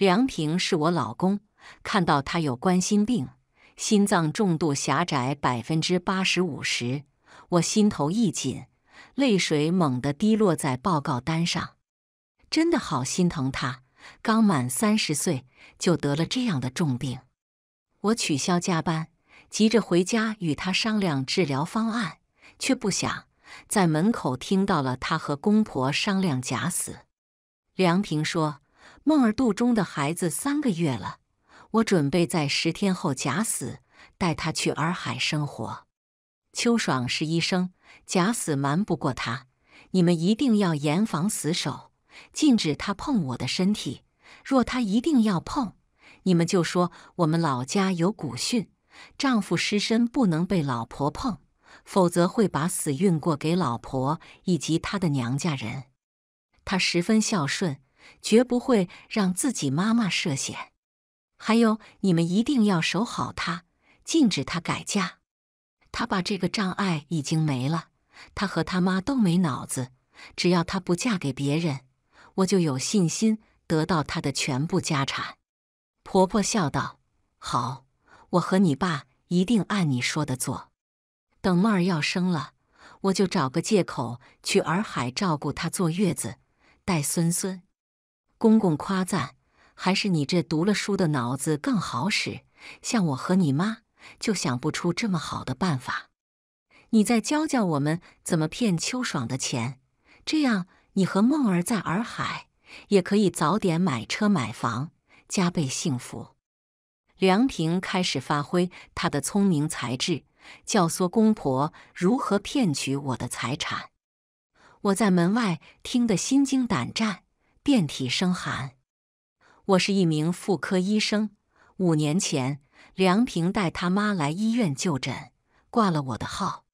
梁平是我老公，看到他有冠心病，心脏重度狭窄百分之八十五时，我心头一紧，泪水猛地滴落在报告单上，真的好心疼他，刚满三十岁就得了这样的重病。我取消加班，急着回家与他商量治疗方案，却不想在门口听到了他和公婆商量假死。梁平说。梦儿肚中的孩子三个月了，我准备在十天后假死，带他去洱海生活。秋爽是医生，假死瞒不过他，你们一定要严防死守，禁止他碰我的身体。若他一定要碰，你们就说我们老家有古训，丈夫尸身不能被老婆碰，否则会把死运过给老婆以及他的娘家人。他十分孝顺。绝不会让自己妈妈涉险，还有你们一定要守好她，禁止她改嫁。他爸这个障碍已经没了，他和他妈都没脑子，只要他不嫁给别人，我就有信心得到他的全部家产。婆婆笑道：“好，我和你爸一定按你说的做。等梦儿要生了，我就找个借口去洱海照顾她坐月子，带孙孙。”公公夸赞，还是你这读了书的脑子更好使。像我和你妈，就想不出这么好的办法。你再教教我们怎么骗秋爽的钱，这样你和梦儿在洱海也可以早点买车买房，加倍幸福。梁平开始发挥他的聪明才智，教唆公婆如何骗取我的财产。我在门外听得心惊胆战。遍体生寒。我是一名妇科医生。五年前，梁平带他妈来医院就诊，挂了我的号。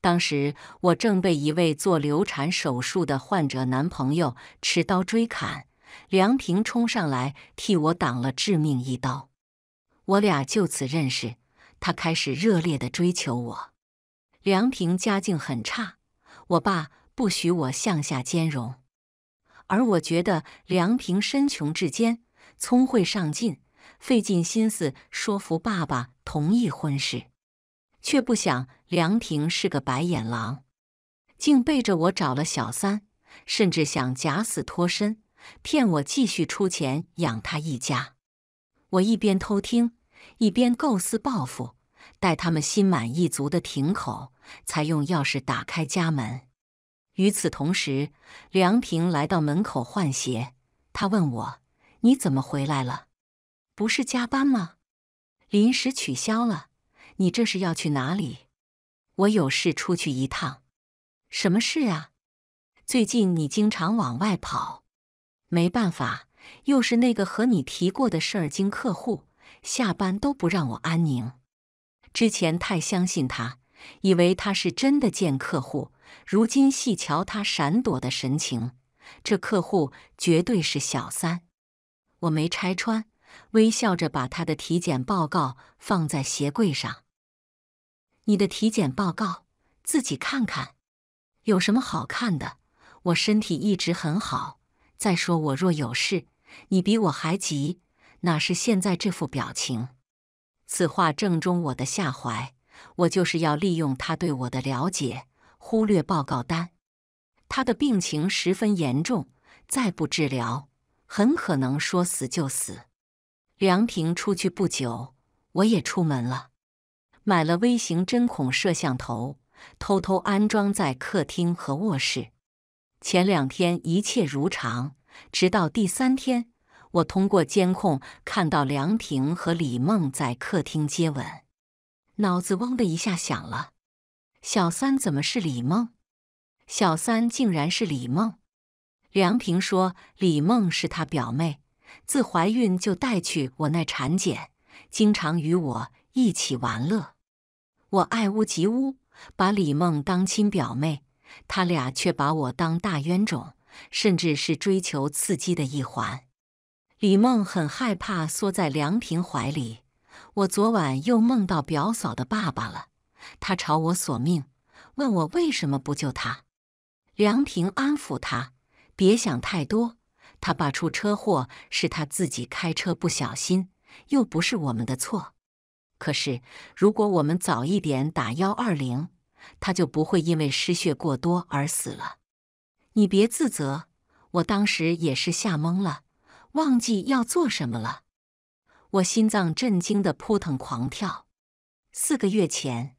当时我正被一位做流产手术的患者男朋友持刀追砍，梁平冲上来替我挡了致命一刀。我俩就此认识，他开始热烈的追求我。梁平家境很差，我爸不许我向下兼容。而我觉得梁平身穷志坚，聪慧上进，费尽心思说服爸爸同意婚事，却不想梁平是个白眼狼，竟背着我找了小三，甚至想假死脱身，骗我继续出钱养他一家。我一边偷听，一边构思报复，待他们心满意足的停口，才用钥匙打开家门。与此同时，梁平来到门口换鞋。他问我：“你怎么回来了？不是加班吗？临时取消了。你这是要去哪里？我有事出去一趟。什么事啊？最近你经常往外跑。没办法，又是那个和你提过的事儿，经客户下班都不让我安宁。之前太相信他，以为他是真的见客户。”如今细瞧他闪躲的神情，这客户绝对是小三。我没拆穿，微笑着把他的体检报告放在鞋柜上。你的体检报告自己看看，有什么好看的？我身体一直很好。再说我若有事，你比我还急，哪是现在这副表情？此话正中我的下怀，我就是要利用他对我的了解。忽略报告单，他的病情十分严重，再不治疗，很可能说死就死。梁平出去不久，我也出门了，买了微型针孔摄像头，偷偷安装在客厅和卧室。前两天一切如常，直到第三天，我通过监控看到梁平和李梦在客厅接吻，脑子嗡的一下响了。小三怎么是李梦？小三竟然是李梦！梁平说：“李梦是他表妹，自怀孕就带去我那产检，经常与我一起玩乐。我爱屋及乌，把李梦当亲表妹，他俩却把我当大冤种，甚至是追求刺激的一环。”李梦很害怕，缩在梁平怀里。我昨晚又梦到表嫂的爸爸了。他朝我索命，问我为什么不救他。梁平安抚他：“别想太多，他爸出车祸是他自己开车不小心，又不是我们的错。可是如果我们早一点打幺二零，他就不会因为失血过多而死了。你别自责，我当时也是吓懵了，忘记要做什么了。我心脏震惊的扑腾狂跳，四个月前。”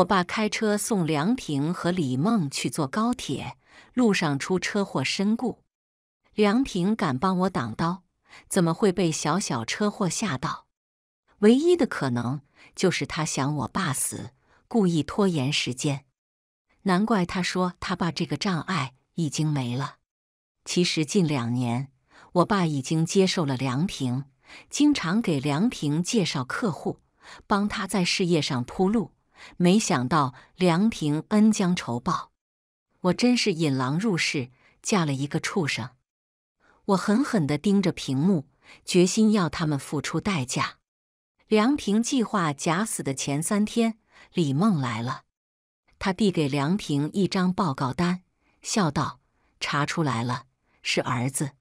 我爸开车送梁平和李梦去坐高铁，路上出车祸身故。梁平敢帮我挡刀，怎么会被小小车祸吓到？唯一的可能就是他想我爸死，故意拖延时间。难怪他说他爸这个障碍已经没了。其实近两年，我爸已经接受了梁平，经常给梁平介绍客户，帮他在事业上铺路。没想到梁平恩将仇报，我真是引狼入室，嫁了一个畜生。我狠狠的盯着屏幕，决心要他们付出代价。梁平计划假死的前三天，李梦来了，他递给梁平一张报告单，笑道：“查出来了，是儿子。”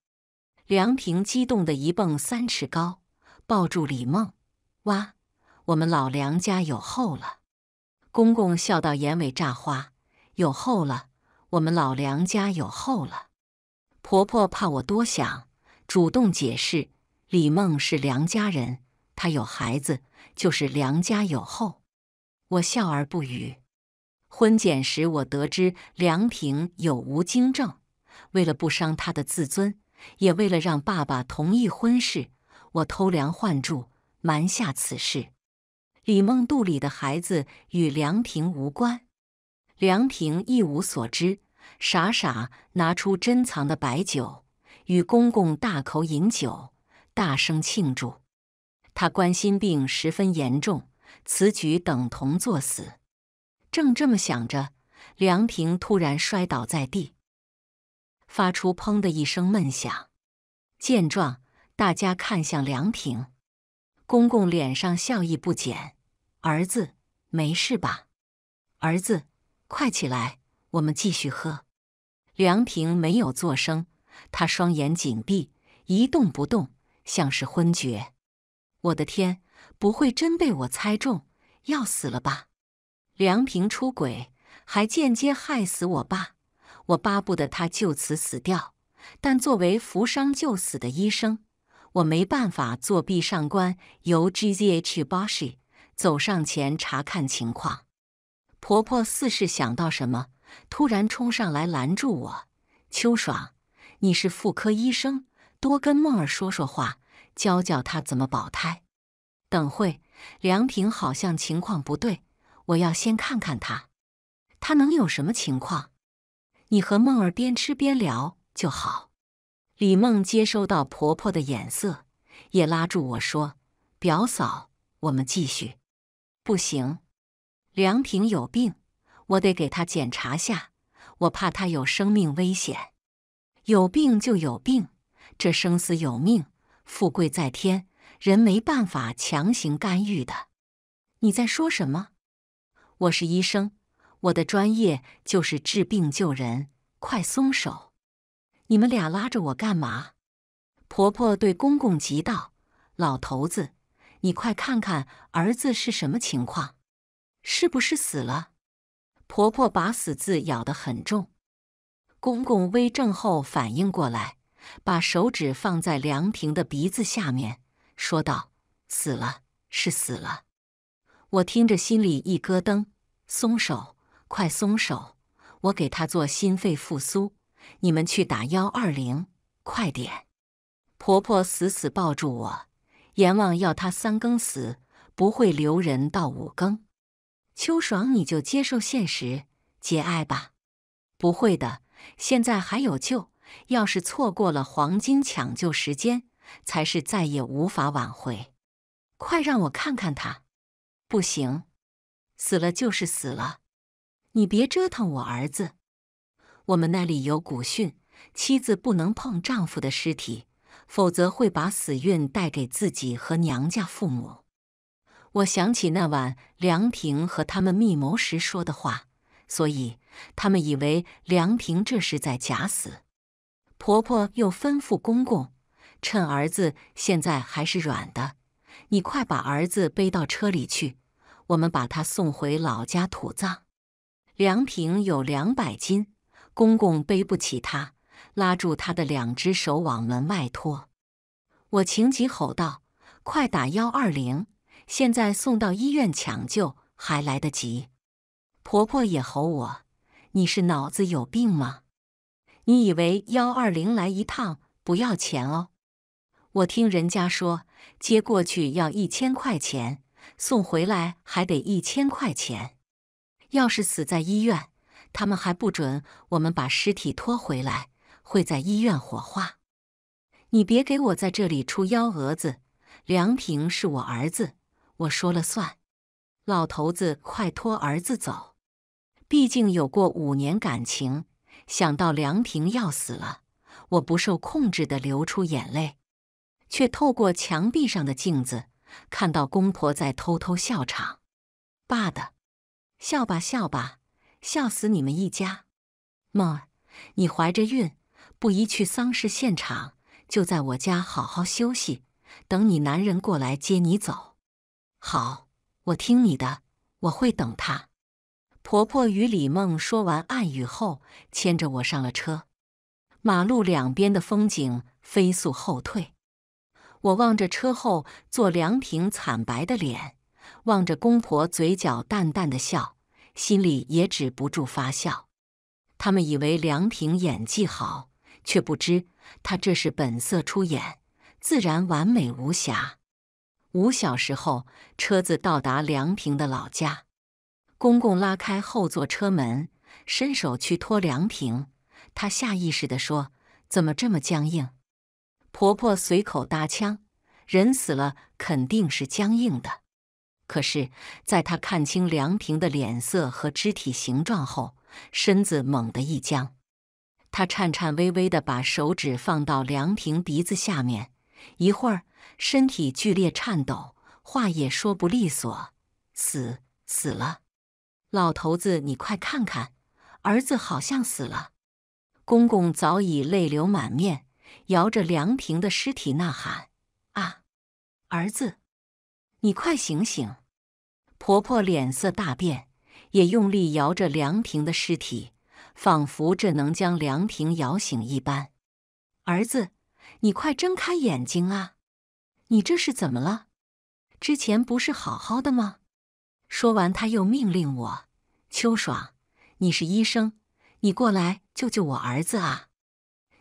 梁平激动的一蹦三尺高，抱住李梦：“哇，我们老梁家有后了！”公公笑到眼尾炸花，有后了，我们老梁家有后了。婆婆怕我多想，主动解释：李梦是梁家人，她有孩子，就是梁家有后。我笑而不语。婚检时，我得知梁平有无精症，为了不伤他的自尊，也为了让爸爸同意婚事，我偷梁换柱，瞒下此事。李梦肚里的孩子与梁平无关，梁平一无所知，傻傻拿出珍藏的白酒，与公公大口饮酒，大声庆祝。他冠心病十分严重，此举等同作死。正这么想着，梁平突然摔倒在地，发出“砰”的一声闷响。见状，大家看向梁平，公公脸上笑意不减。儿子，没事吧？儿子，快起来，我们继续喝。梁平没有作声，他双眼紧闭，一动不动，像是昏厥。我的天，不会真被我猜中，要死了吧？梁平出轨，还间接害死我爸，我巴不得他就此死掉。但作为扶伤救死的医生，我没办法作弊上官由 GZH 包水。走上前查看情况，婆婆似是想到什么，突然冲上来拦住我：“秋爽，你是妇科医生，多跟梦儿说说话，教教她怎么保胎。等会梁平好像情况不对，我要先看看他。他能有什么情况？你和梦儿边吃边聊就好。”李梦接收到婆婆的眼色，也拉住我说：“表嫂，我们继续。”不行，梁平有病，我得给他检查下，我怕他有生命危险。有病就有病，这生死有命，富贵在天，人没办法强行干预的。你在说什么？我是医生，我的专业就是治病救人。快松手！你们俩拉着我干嘛？婆婆对公公急道：“老头子。”你快看看儿子是什么情况，是不是死了？婆婆把“死”字咬得很重。公公微怔后反应过来，把手指放在梁婷的鼻子下面，说道：“死了，是死了。”我听着心里一咯噔，松手，快松手！我给他做心肺复苏，你们去打幺二零，快点！婆婆死死抱住我。阎王要他三更死，不会留人到五更。秋爽，你就接受现实，节哀吧。不会的，现在还有救。要是错过了黄金抢救时间，才是再也无法挽回。快让我看看他！不行，死了就是死了。你别折腾我儿子。我们那里有古训：妻子不能碰丈夫的尸体。否则会把死运带给自己和娘家父母。我想起那晚梁平和他们密谋时说的话，所以他们以为梁平这是在假死。婆婆又吩咐公公：“趁儿子现在还是软的，你快把儿子背到车里去，我们把他送回老家土葬。”梁平有两百斤，公公背不起他。拉住他的两只手往门外拖，我情急吼道：“快打幺二零！现在送到医院抢救还来得及。”婆婆也吼我：“你是脑子有病吗？你以为幺二零来一趟不要钱哦？我听人家说接过去要一千块钱，送回来还得一千块钱。要是死在医院，他们还不准我们把尸体拖回来。”会在医院火化，你别给我在这里出幺蛾子！梁平是我儿子，我说了算。老头子，快拖儿子走！毕竟有过五年感情，想到梁平要死了，我不受控制的流出眼泪，却透过墙壁上的镜子看到公婆在偷偷笑场。爸的，笑吧笑吧，笑死你们一家！妈，你怀着孕。不宜去丧事现场，就在我家好好休息，等你男人过来接你走。好，我听你的，我会等他。婆婆与李梦说完暗语后，牵着我上了车。马路两边的风景飞速后退，我望着车后座梁亭惨白的脸，望着公婆嘴角淡淡的笑，心里也止不住发笑。他们以为梁亭演技好。却不知他这是本色出演，自然完美无瑕。五小时后，车子到达梁平的老家，公公拉开后座车门，伸手去拖梁平。他下意识地说：“怎么这么僵硬？”婆婆随口搭腔：“人死了肯定是僵硬的。”可是，在他看清梁平的脸色和肢体形状后，身子猛地一僵。他颤颤巍巍地把手指放到梁平鼻子下面，一会儿身体剧烈颤抖，话也说不利索，死死了！老头子，你快看看，儿子好像死了！公公早已泪流满面，摇着梁平的尸体呐喊：“啊，儿子，你快醒醒！”婆婆脸色大变，也用力摇着梁平的尸体。仿佛这能将凉亭摇醒一般，儿子，你快睁开眼睛啊！你这是怎么了？之前不是好好的吗？说完，他又命令我：“秋爽，你是医生，你过来救救我儿子啊！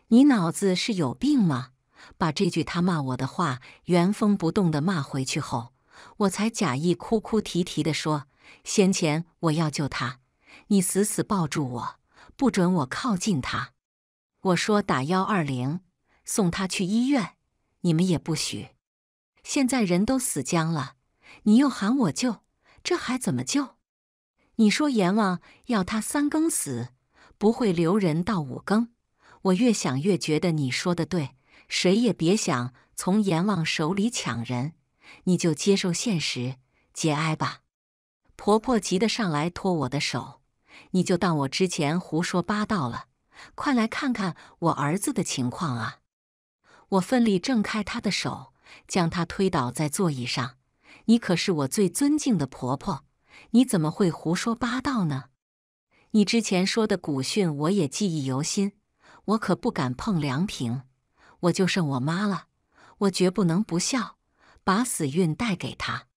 你脑子是有病吗？”把这句他骂我的话原封不动的骂回去后，我才假意哭哭啼啼的说：“先前我要救他，你死死抱住我。”不准我靠近他！我说打幺二零送他去医院，你们也不许。现在人都死僵了，你又喊我救，这还怎么救？你说阎王要他三更死，不会留人到五更。我越想越觉得你说的对，谁也别想从阎王手里抢人。你就接受现实，节哀吧。婆婆急得上来拖我的手。你就当我之前胡说八道了，快来看看我儿子的情况啊！我奋力挣开她的手，将她推倒在座椅上。你可是我最尊敬的婆婆，你怎么会胡说八道呢？你之前说的古训我也记忆犹新，我可不敢碰梁平。我就剩我妈了，我绝不能不孝，把死运带给她。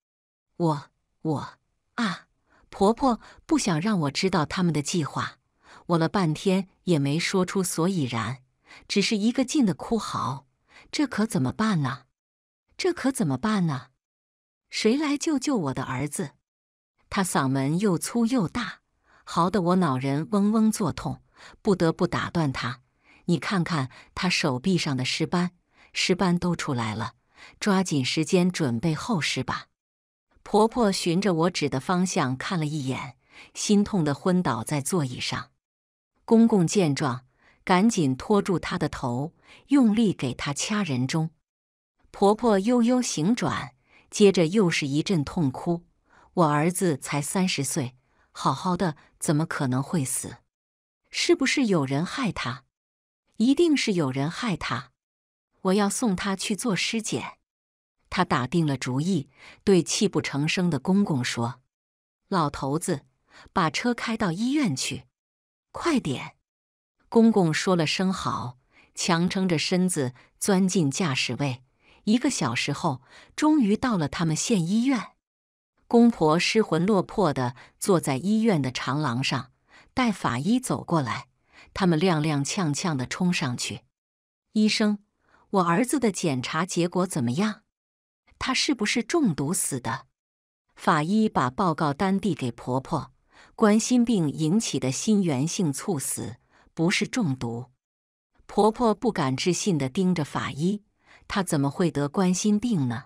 我我啊！婆婆不想让我知道他们的计划，我了半天也没说出所以然，只是一个劲的哭嚎。这可怎么办呢？这可怎么办呢？谁来救救我的儿子？他嗓门又粗又大，嚎得我脑仁嗡嗡作痛，不得不打断他。你看看他手臂上的尸斑，尸斑都出来了，抓紧时间准备后事吧。婆婆循着我指的方向看了一眼，心痛的昏倒在座椅上。公公见状，赶紧拖住她的头，用力给她掐人中。婆婆悠悠醒转，接着又是一阵痛哭。我儿子才三十岁，好好的，怎么可能会死？是不是有人害他？一定是有人害他！我要送他去做尸检。他打定了主意，对泣不成声的公公说：“老头子，把车开到医院去，快点！”公公说了声“好”，强撑着身子钻进驾驶位。一个小时后，终于到了他们县医院。公婆失魂落魄的坐在医院的长廊上，待法医走过来，他们踉踉跄跄的冲上去。医生，我儿子的检查结果怎么样？她是不是中毒死的？法医把报告单递给婆婆，冠心病引起的心源性猝死，不是中毒。婆婆不敢置信地盯着法医，她怎么会得冠心病呢？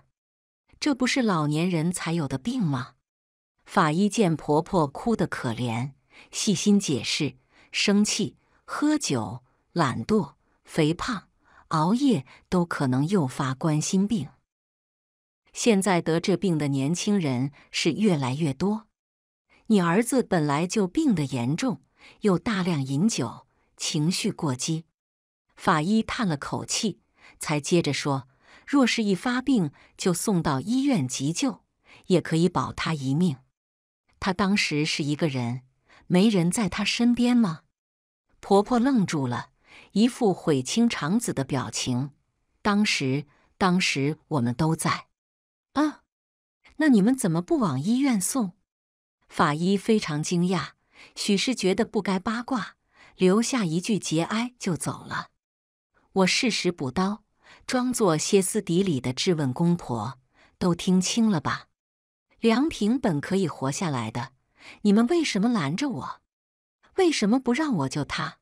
这不是老年人才有的病吗？法医见婆婆哭得可怜，细心解释：生气、喝酒、懒惰、肥胖、熬夜都可能诱发冠心病。现在得这病的年轻人是越来越多。你儿子本来就病得严重，又大量饮酒，情绪过激。法医叹了口气，才接着说：“若是一发病就送到医院急救，也可以保他一命。他当时是一个人，没人在他身边吗？”婆婆愣住了，一副悔青肠子的表情。当时，当时我们都在。啊，那你们怎么不往医院送？法医非常惊讶，许是觉得不该八卦，留下一句节哀就走了。我适时补刀，装作歇斯底里的质问公婆：“都听清了吧？梁平本可以活下来的，你们为什么拦着我？为什么不让我救他？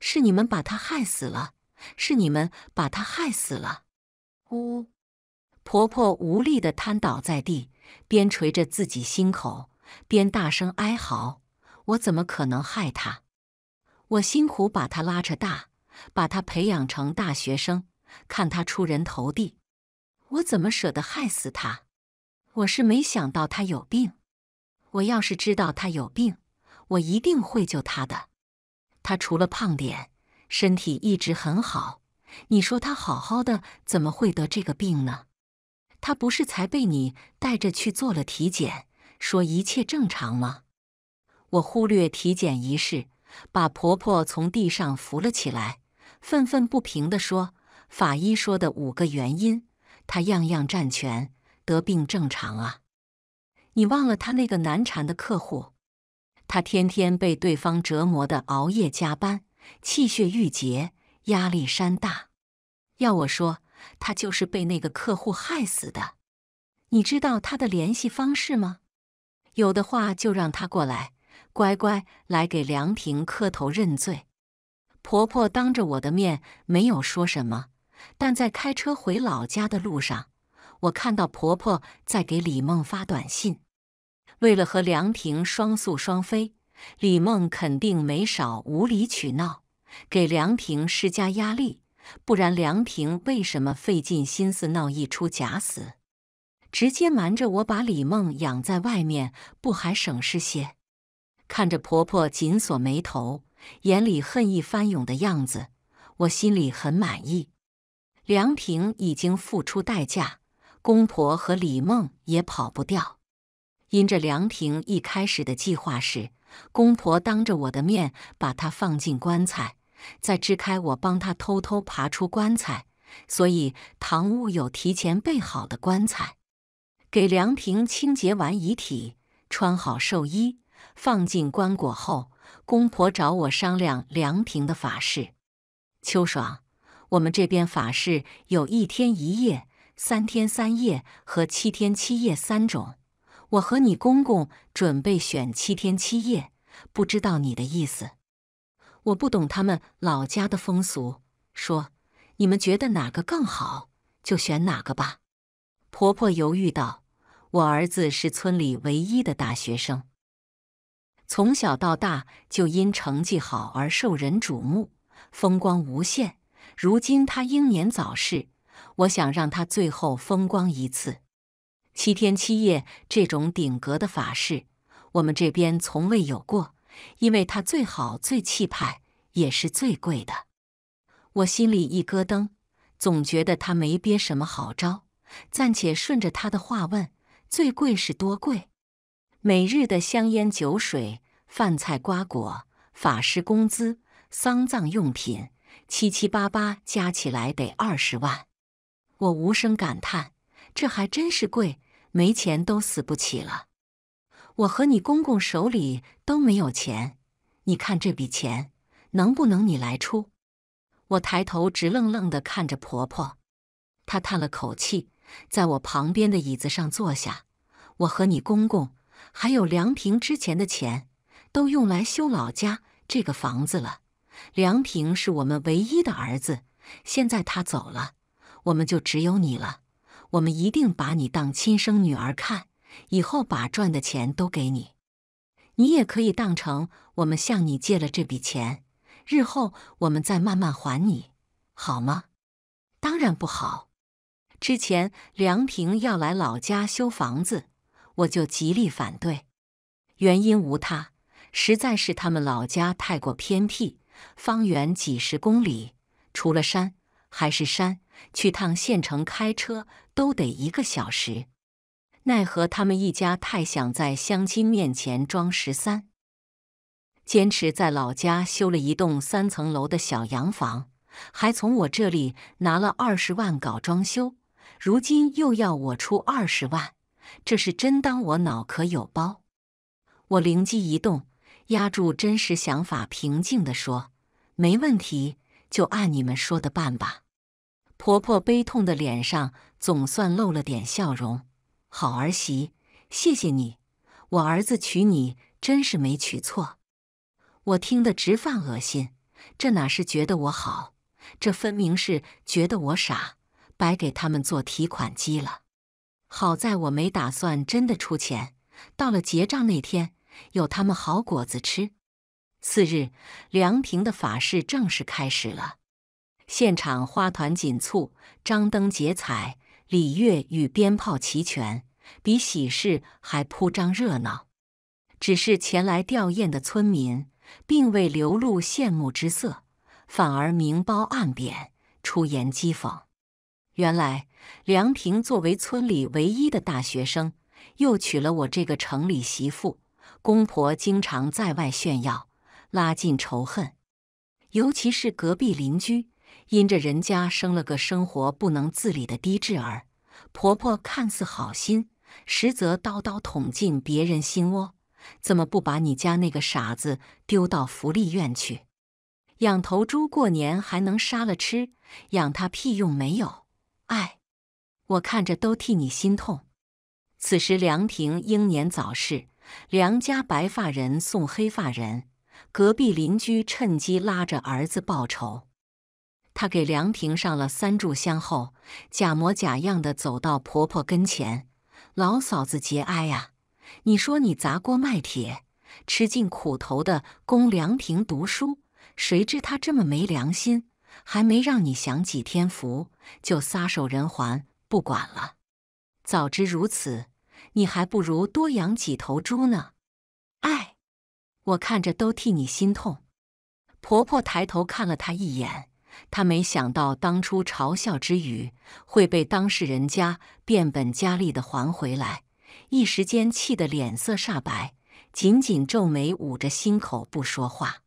是你们把他害死了！是你们把他害死了！”呜。婆婆无力地瘫倒在地，边捶着自己心口，边大声哀嚎：“我怎么可能害她？我辛苦把她拉扯大，把她培养成大学生，看她出人头地，我怎么舍得害死她？我是没想到她有病。我要是知道她有病，我一定会救她的。她除了胖点，身体一直很好。你说他好好的，怎么会得这个病呢？”她不是才被你带着去做了体检，说一切正常吗？我忽略体检一事，把婆婆从地上扶了起来，愤愤不平地说：“法医说的五个原因，她样样占全，得病正常啊！你忘了她那个难缠的客户，她天天被对方折磨的熬夜加班，气血郁结，压力山大。要我说。”他就是被那个客户害死的，你知道他的联系方式吗？有的话就让他过来，乖乖来给梁婷磕头认罪。婆婆当着我的面没有说什么，但在开车回老家的路上，我看到婆婆在给李梦发短信。为了和梁婷双宿双飞，李梦肯定没少无理取闹，给梁婷施加压力。不然，梁平为什么费尽心思闹一出假死？直接瞒着我把李梦养在外面，不还省事些？看着婆婆紧锁眉头、眼里恨意翻涌的样子，我心里很满意。梁平已经付出代价，公婆和李梦也跑不掉。因着梁平一开始的计划是，公婆当着我的面把他放进棺材。再支开我，帮他偷偷爬出棺材，所以堂屋有提前备好的棺材。给梁平清洁完遗体，穿好寿衣，放进棺椁后，公婆找我商量梁平的法事。秋爽，我们这边法事有一天一夜、三天三夜和七天七夜三种，我和你公公准备选七天七夜，不知道你的意思。我不懂他们老家的风俗，说你们觉得哪个更好就选哪个吧。婆婆犹豫道：“我儿子是村里唯一的大学生，从小到大就因成绩好而受人瞩目，风光无限。如今他英年早逝，我想让他最后风光一次。七天七夜这种顶格的法事，我们这边从未有过。”因为它最好、最气派，也是最贵的。我心里一咯噔，总觉得他没憋什么好招。暂且顺着他的话问：“最贵是多贵？”每日的香烟、酒水、饭菜、瓜果、法师工资、丧葬用品，七七八八加起来得二十万。我无声感叹：这还真是贵，没钱都死不起了。我和你公公手里都没有钱，你看这笔钱能不能你来出？我抬头直愣愣地看着婆婆，她叹了口气，在我旁边的椅子上坐下。我和你公公还有梁平之前的钱都用来修老家这个房子了。梁平是我们唯一的儿子，现在他走了，我们就只有你了。我们一定把你当亲生女儿看。以后把赚的钱都给你，你也可以当成我们向你借了这笔钱，日后我们再慢慢还你，好吗？当然不好。之前梁平要来老家修房子，我就极力反对，原因无他，实在是他们老家太过偏僻，方圆几十公里，除了山还是山，去趟县城开车都得一个小时。奈何他们一家太想在相亲面前装十三，坚持在老家修了一栋三层楼的小洋房，还从我这里拿了二十万搞装修，如今又要我出二十万，这是真当我脑壳有包？我灵机一动，压住真实想法，平静的说：“没问题，就按你们说的办吧。”婆婆悲痛的脸上总算露了点笑容。好儿媳，谢谢你，我儿子娶你真是没娶错。我听得直犯恶心，这哪是觉得我好，这分明是觉得我傻，白给他们做提款机了。好在我没打算真的出钱，到了结账那天，有他们好果子吃。次日，梁平的法事正式开始了，现场花团锦簇，张灯结彩。礼乐与鞭炮齐全，比喜事还铺张热闹。只是前来吊唁的村民，并未流露羡慕之色，反而明褒暗贬，出言讥讽。原来梁平作为村里唯一的大学生，又娶了我这个城里媳妇，公婆经常在外炫耀，拉近仇恨，尤其是隔壁邻居。因着人家生了个生活不能自理的低智儿，婆婆看似好心，实则刀刀捅进别人心窝。怎么不把你家那个傻子丢到福利院去？养头猪过年还能杀了吃，养他屁用没有？哎，我看着都替你心痛。此时梁婷英年早逝，梁家白发人送黑发人，隔壁邻居趁机拉着儿子报仇。她给梁平上了三炷香后，假模假样的走到婆婆跟前：“老嫂子节哀啊！你说你砸锅卖铁，吃尽苦头的供梁平读书，谁知他这么没良心，还没让你享几天福就撒手人寰，不管了。早知如此，你还不如多养几头猪呢。哎，我看着都替你心痛。”婆婆抬头看了她一眼。他没想到当初嘲笑之语会被当事人家变本加厉的还回来，一时间气得脸色煞白，紧紧皱眉，捂着心口不说话。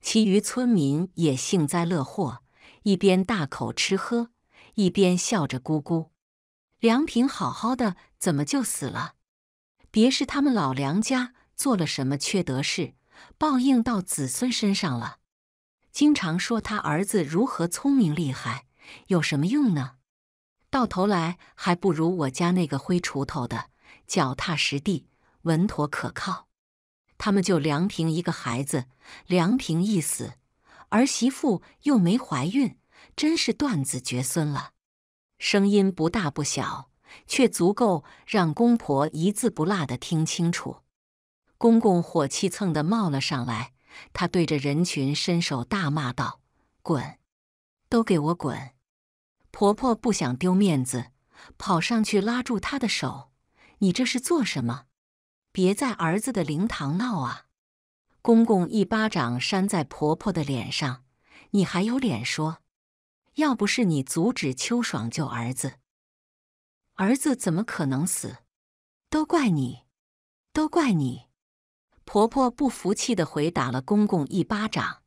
其余村民也幸灾乐祸，一边大口吃喝，一边笑着咕咕：“梁平好好的，怎么就死了？别是他们老梁家做了什么缺德事，报应到子孙身上了？”经常说他儿子如何聪明厉害，有什么用呢？到头来还不如我家那个灰锄头的，脚踏实地，稳妥可靠。他们就梁平一个孩子，梁平一死，儿媳妇又没怀孕，真是断子绝孙了。声音不大不小，却足够让公婆一字不落的听清楚。公公火气蹭的冒了上来。他对着人群伸手大骂道：“滚，都给我滚！”婆婆不想丢面子，跑上去拉住她的手：“你这是做什么？别在儿子的灵堂闹啊！”公公一巴掌扇在婆婆的脸上：“你还有脸说？要不是你阻止秋爽救儿子，儿子怎么可能死？都怪你，都怪你！”婆婆不服气地回打了公公一巴掌：“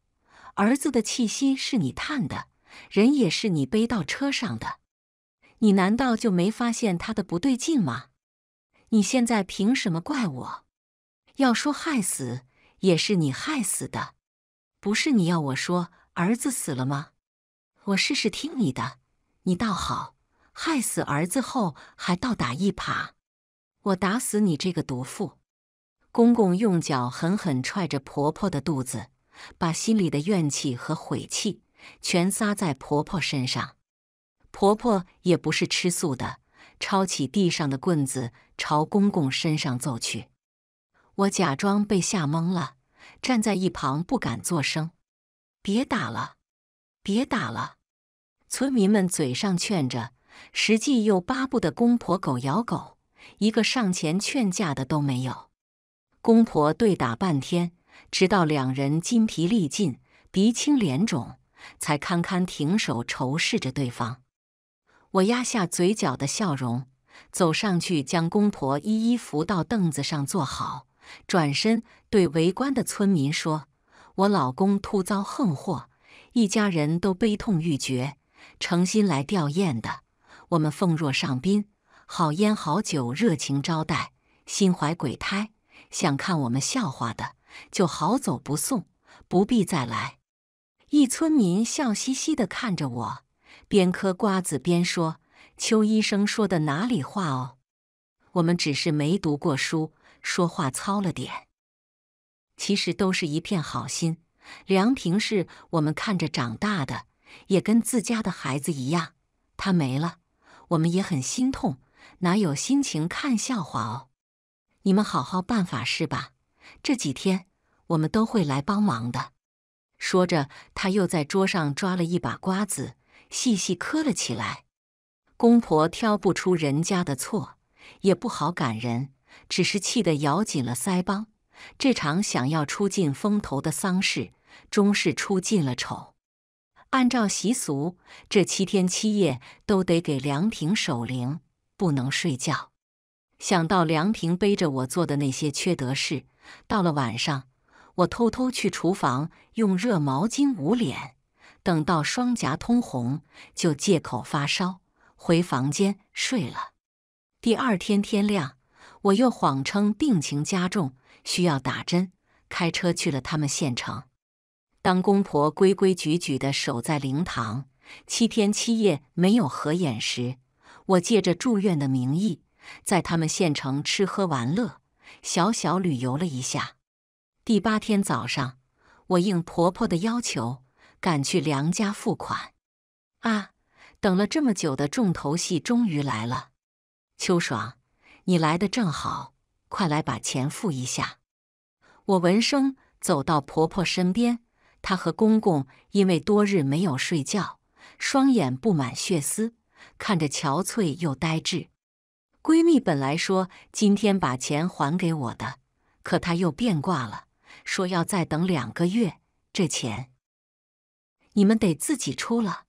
儿子的气息是你探的，人也是你背到车上的，你难道就没发现他的不对劲吗？你现在凭什么怪我？要说害死也是你害死的，不是你要我说儿子死了吗？我试试听你的，你倒好，害死儿子后还倒打一耙，我打死你这个毒妇！”公公用脚狠狠踹着婆婆的肚子，把心里的怨气和悔气全撒在婆婆身上。婆婆也不是吃素的，抄起地上的棍子朝公公身上揍去。我假装被吓懵了，站在一旁不敢作声。别打了，别打了！村民们嘴上劝着，实际又巴不得公婆狗咬狗，一个上前劝架的都没有。公婆对打半天，直到两人筋疲力尽、鼻青脸肿，才堪堪停手，仇视着对方。我压下嘴角的笑容，走上去将公婆一一扶到凳子上坐好，转身对围观的村民说：“我老公突遭横祸，一家人都悲痛欲绝，诚心来吊唁的，我们奉若上宾，好烟好酒，热情招待，心怀鬼胎。”想看我们笑话的，就好走不送，不必再来。一村民笑嘻嘻的看着我，边嗑瓜子边说：“邱医生说的哪里话哦？我们只是没读过书，说话糙了点。其实都是一片好心。梁平是我们看着长大的，也跟自家的孩子一样。他没了，我们也很心痛，哪有心情看笑话哦？”你们好好办法事吧，这几天我们都会来帮忙的。说着，他又在桌上抓了一把瓜子，细细磕了起来。公婆挑不出人家的错，也不好赶人，只是气得咬紧了腮帮。这场想要出尽风头的丧事，终是出尽了丑。按照习俗，这七天七夜都得给凉亭守灵，不能睡觉。想到梁平背着我做的那些缺德事，到了晚上，我偷偷去厨房用热毛巾捂脸，等到双颊通红，就借口发烧回房间睡了。第二天天亮，我又谎称病情加重，需要打针，开车去了他们县城。当公婆规规矩矩地守在灵堂，七天七夜没有合眼时，我借着住院的名义。在他们县城吃喝玩乐，小小旅游了一下。第八天早上，我应婆婆的要求赶去梁家付款。啊，等了这么久的重头戏终于来了！秋爽，你来的正好，快来把钱付一下。我闻声走到婆婆身边，她和公公因为多日没有睡觉，双眼布满血丝，看着憔悴又呆滞。闺蜜本来说今天把钱还给我的，可她又变卦了，说要再等两个月。这钱你们得自己出了。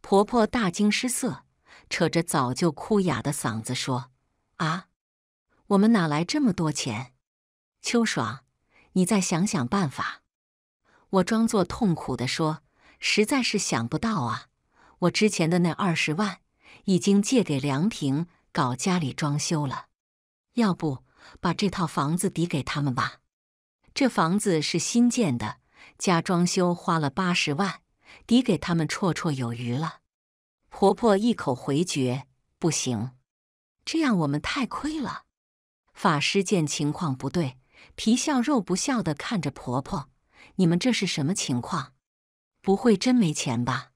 婆婆大惊失色，扯着早就哭哑的嗓子说：“啊，我们哪来这么多钱？”秋爽，你再想想办法。我装作痛苦的说：“实在是想不到啊，我之前的那二十万已经借给梁平。”搞家里装修了，要不把这套房子抵给他们吧？这房子是新建的，加装修花了八十万，抵给他们绰绰有余了。婆婆一口回绝，不行，这样我们太亏了。法师见情况不对，皮笑肉不笑的看着婆婆：“你们这是什么情况？不会真没钱吧？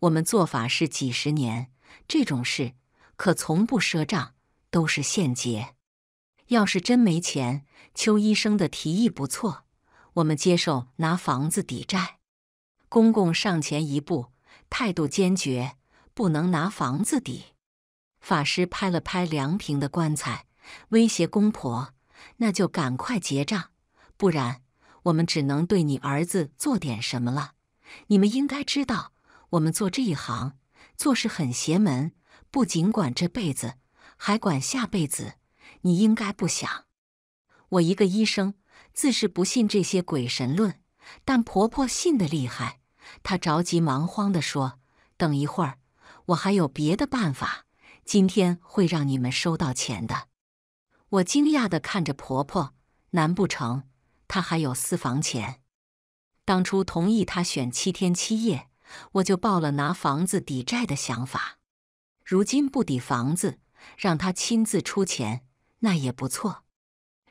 我们做法事几十年，这种事……”可从不赊账，都是现结。要是真没钱，邱医生的提议不错，我们接受拿房子抵债。公公上前一步，态度坚决，不能拿房子抵。法师拍了拍梁平的棺材，威胁公婆：“那就赶快结账，不然我们只能对你儿子做点什么了。你们应该知道，我们做这一行做事很邪门。”不仅管这辈子，还管下辈子。你应该不想。我一个医生，自是不信这些鬼神论，但婆婆信的厉害。她着急忙慌的说：“等一会儿，我还有别的办法，今天会让你们收到钱的。”我惊讶的看着婆婆，难不成她还有私房钱？当初同意她选七天七夜，我就抱了拿房子抵债的想法。如今不抵房子，让他亲自出钱那也不错。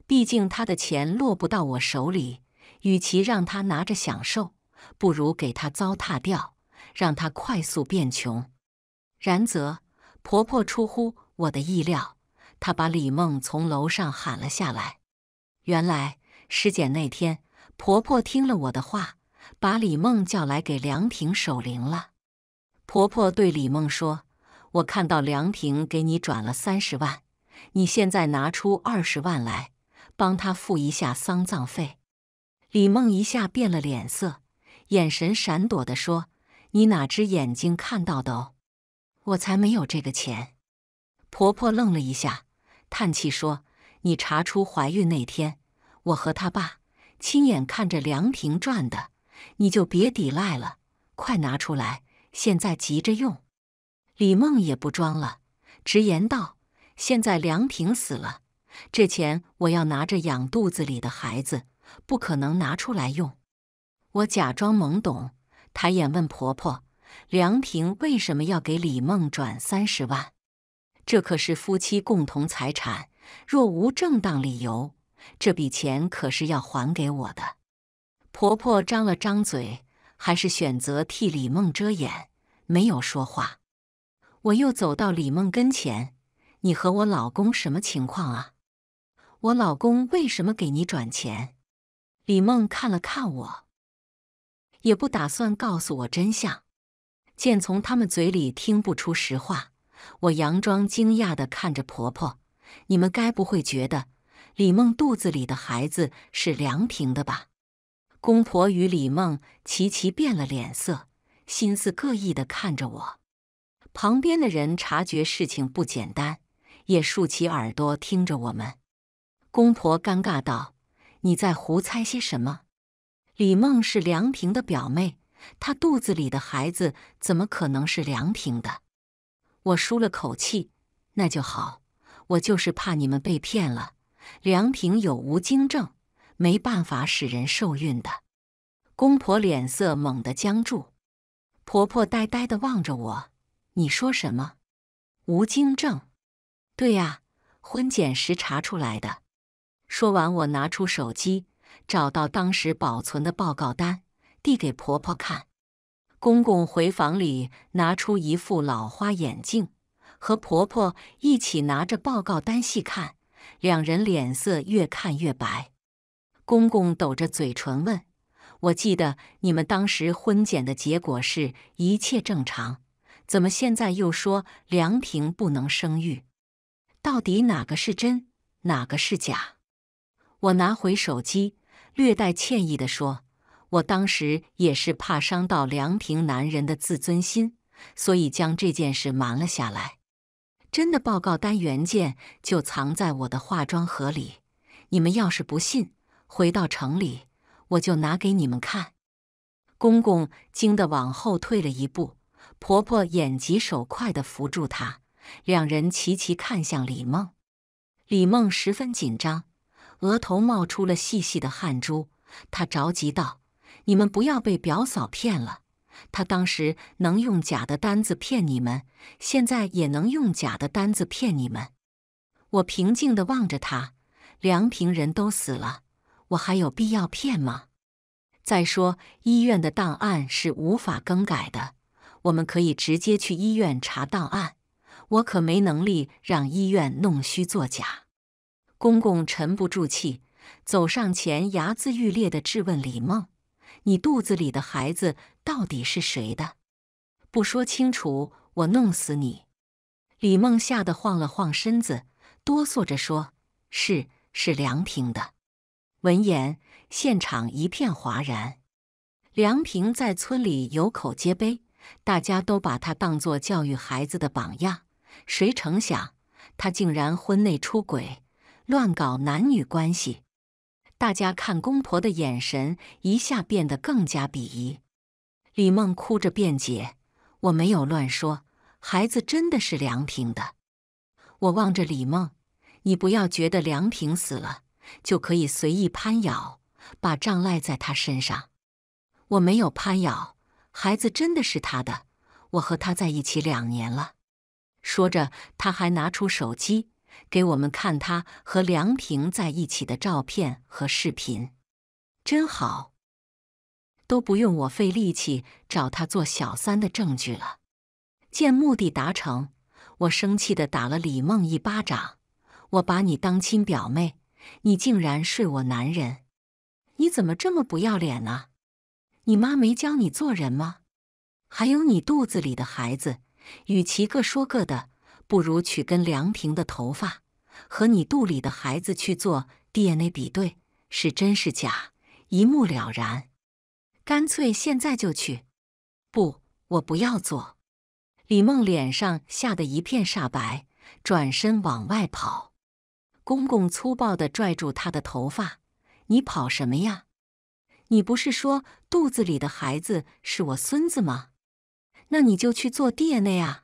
毕竟他的钱落不到我手里，与其让他拿着享受，不如给他糟蹋掉，让他快速变穷。然则婆婆出乎我的意料，她把李梦从楼上喊了下来。原来尸检那天，婆婆听了我的话，把李梦叫来给梁婷守灵了。婆婆对李梦说。我看到梁平给你转了三十万，你现在拿出二十万来，帮他付一下丧葬费。李梦一下变了脸色，眼神闪躲的说：“你哪只眼睛看到的？哦？我才没有这个钱。”婆婆愣了一下，叹气说：“你查出怀孕那天，我和他爸亲眼看着梁平赚的，你就别抵赖了，快拿出来，现在急着用。”李梦也不装了，直言道：“现在梁婷死了，这钱我要拿着养肚子里的孩子，不可能拿出来用。”我假装懵懂，抬眼问婆婆：“梁婷为什么要给李梦转三十万？这可是夫妻共同财产，若无正当理由，这笔钱可是要还给我的。”婆婆张了张嘴，还是选择替李梦遮掩，没有说话。我又走到李梦跟前，你和我老公什么情况啊？我老公为什么给你转钱？李梦看了看我，也不打算告诉我真相。见从他们嘴里听不出实话，我佯装惊讶地看着婆婆：“你们该不会觉得李梦肚子里的孩子是梁平的吧？”公婆与李梦齐齐变了脸色，心思各异地看着我。旁边的人察觉事情不简单，也竖起耳朵听着我们。公婆尴尬道：“你在胡猜些什么？”李梦是梁平的表妹，她肚子里的孩子怎么可能是梁平的？我舒了口气：“那就好，我就是怕你们被骗了。”梁平有无精症，没办法使人受孕的。公婆脸色猛地僵住，婆婆呆呆地望着我。你说什么？无精症？对呀，婚检时查出来的。说完，我拿出手机，找到当时保存的报告单，递给婆婆看。公公回房里拿出一副老花眼镜，和婆婆一起拿着报告单细看，两人脸色越看越白。公公抖着嘴唇问：“我记得你们当时婚检的结果是一切正常。”怎么现在又说梁平不能生育？到底哪个是真，哪个是假？我拿回手机，略带歉意地说：“我当时也是怕伤到梁平男人的自尊心，所以将这件事瞒了下来。”真的报告单原件就藏在我的化妆盒里，你们要是不信，回到城里我就拿给你们看。公公惊得往后退了一步。婆婆眼疾手快地扶住她，两人齐齐看向李梦。李梦十分紧张，额头冒出了细细的汗珠。她着急道：“你们不要被表嫂骗了，她当时能用假的单子骗你们，现在也能用假的单子骗你们。”我平静地望着她，梁平人都死了，我还有必要骗吗？再说，医院的档案是无法更改的。我们可以直接去医院查档案，我可没能力让医院弄虚作假。公公沉不住气，走上前，牙眦欲裂的质问李梦：“你肚子里的孩子到底是谁的？不说清楚，我弄死你！”李梦吓得晃了晃身子，哆嗦着说：“是是，梁平的。”闻言，现场一片哗然。梁平在村里有口皆碑。大家都把他当作教育孩子的榜样，谁成想他竟然婚内出轨，乱搞男女关系。大家看公婆的眼神一下变得更加鄙夷。李梦哭着辩解：“我没有乱说，孩子真的是梁平的。”我望着李梦：“你不要觉得梁平死了就可以随意攀咬，把账赖在他身上。我没有攀咬。”孩子真的是他的，我和他在一起两年了。说着，他还拿出手机给我们看他和梁平在一起的照片和视频，真好，都不用我费力气找他做小三的证据了。见目的达成，我生气的打了李梦一巴掌。我把你当亲表妹，你竟然睡我男人，你怎么这么不要脸啊！你妈没教你做人吗？还有你肚子里的孩子，与其各说各的，不如取根梁亭的头发和你肚里的孩子去做 DNA 比对，是真是假一目了然。干脆现在就去。不，我不要做。李梦脸上吓得一片煞白，转身往外跑。公公粗暴地拽住她的头发：“你跑什么呀？”你不是说肚子里的孩子是我孙子吗？那你就去做爹 a 呀！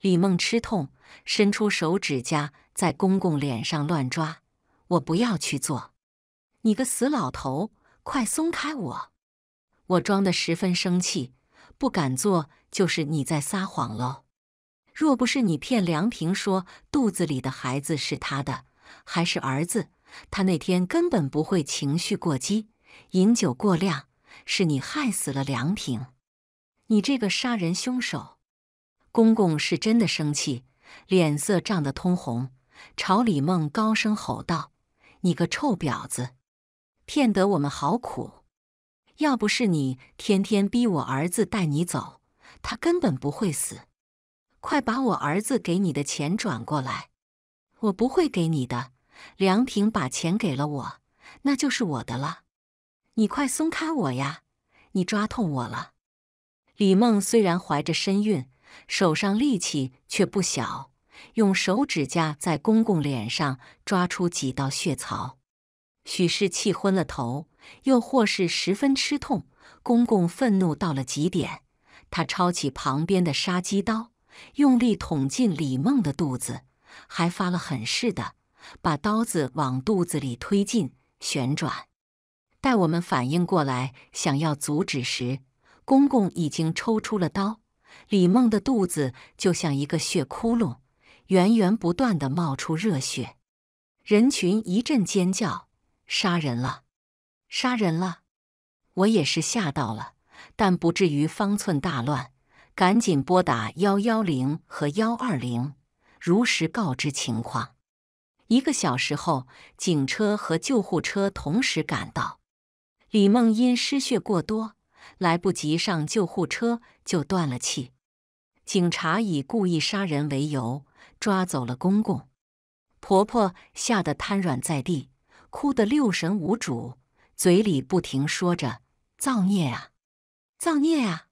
李梦吃痛，伸出手指甲在公公脸上乱抓。我不要去做，你个死老头，快松开我！我装得十分生气，不敢做，就是你在撒谎喽。若不是你骗梁平说肚子里的孩子是他的，还是儿子，他那天根本不会情绪过激。饮酒过量，是你害死了梁平，你这个杀人凶手！公公是真的生气，脸色涨得通红，朝李梦高声吼道：“你个臭婊子，骗得我们好苦！要不是你天天逼我儿子带你走，他根本不会死。快把我儿子给你的钱转过来，我不会给你的。”梁平把钱给了我，那就是我的了。你快松开我呀！你抓痛我了。李梦虽然怀着身孕，手上力气却不小，用手指甲在公公脸上抓出几道血槽。许是气昏了头，又或是十分吃痛，公公愤怒到了极点。他抄起旁边的杀鸡刀，用力捅进李梦的肚子，还发了狠似的把刀子往肚子里推进、旋转。待我们反应过来，想要阻止时，公公已经抽出了刀。李梦的肚子就像一个血窟窿，源源不断的冒出热血。人群一阵尖叫：“杀人了！杀人了！”我也是吓到了，但不至于方寸大乱，赶紧拨打幺幺零和幺二零，如实告知情况。一个小时后，警车和救护车同时赶到。李梦因失血过多，来不及上救护车就断了气。警察以故意杀人为由抓走了公公、婆婆，吓得瘫软在地，哭得六神无主，嘴里不停说着“造孽啊，造孽啊”。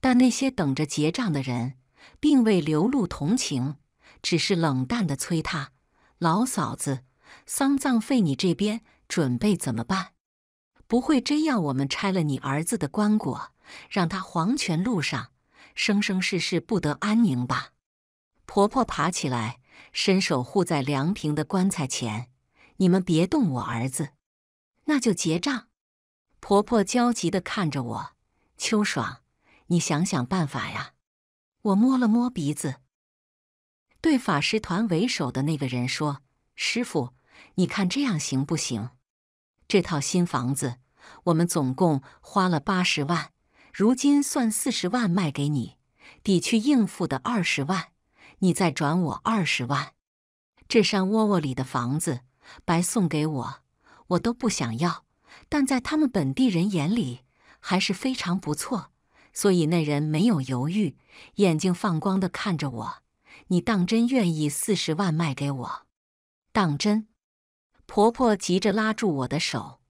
但那些等着结账的人并未流露同情，只是冷淡地催他：“老嫂子，丧葬费你这边准备怎么办？”不会真要我们拆了你儿子的棺椁，让他黄泉路上生生世世不得安宁吧？婆婆爬起来，伸手护在梁平的棺材前：“你们别动我儿子！”那就结账。婆婆焦急的看着我：“秋爽，你想想办法呀！”我摸了摸鼻子，对法师团为首的那个人说：“师傅，你看这样行不行？”这套新房子，我们总共花了八十万，如今算四十万卖给你，抵去应付的二十万，你再转我二十万。这山窝窝里的房子，白送给我，我都不想要，但在他们本地人眼里，还是非常不错。所以那人没有犹豫，眼睛放光的看着我，你当真愿意四十万卖给我？当真？婆婆急着拉住我的手，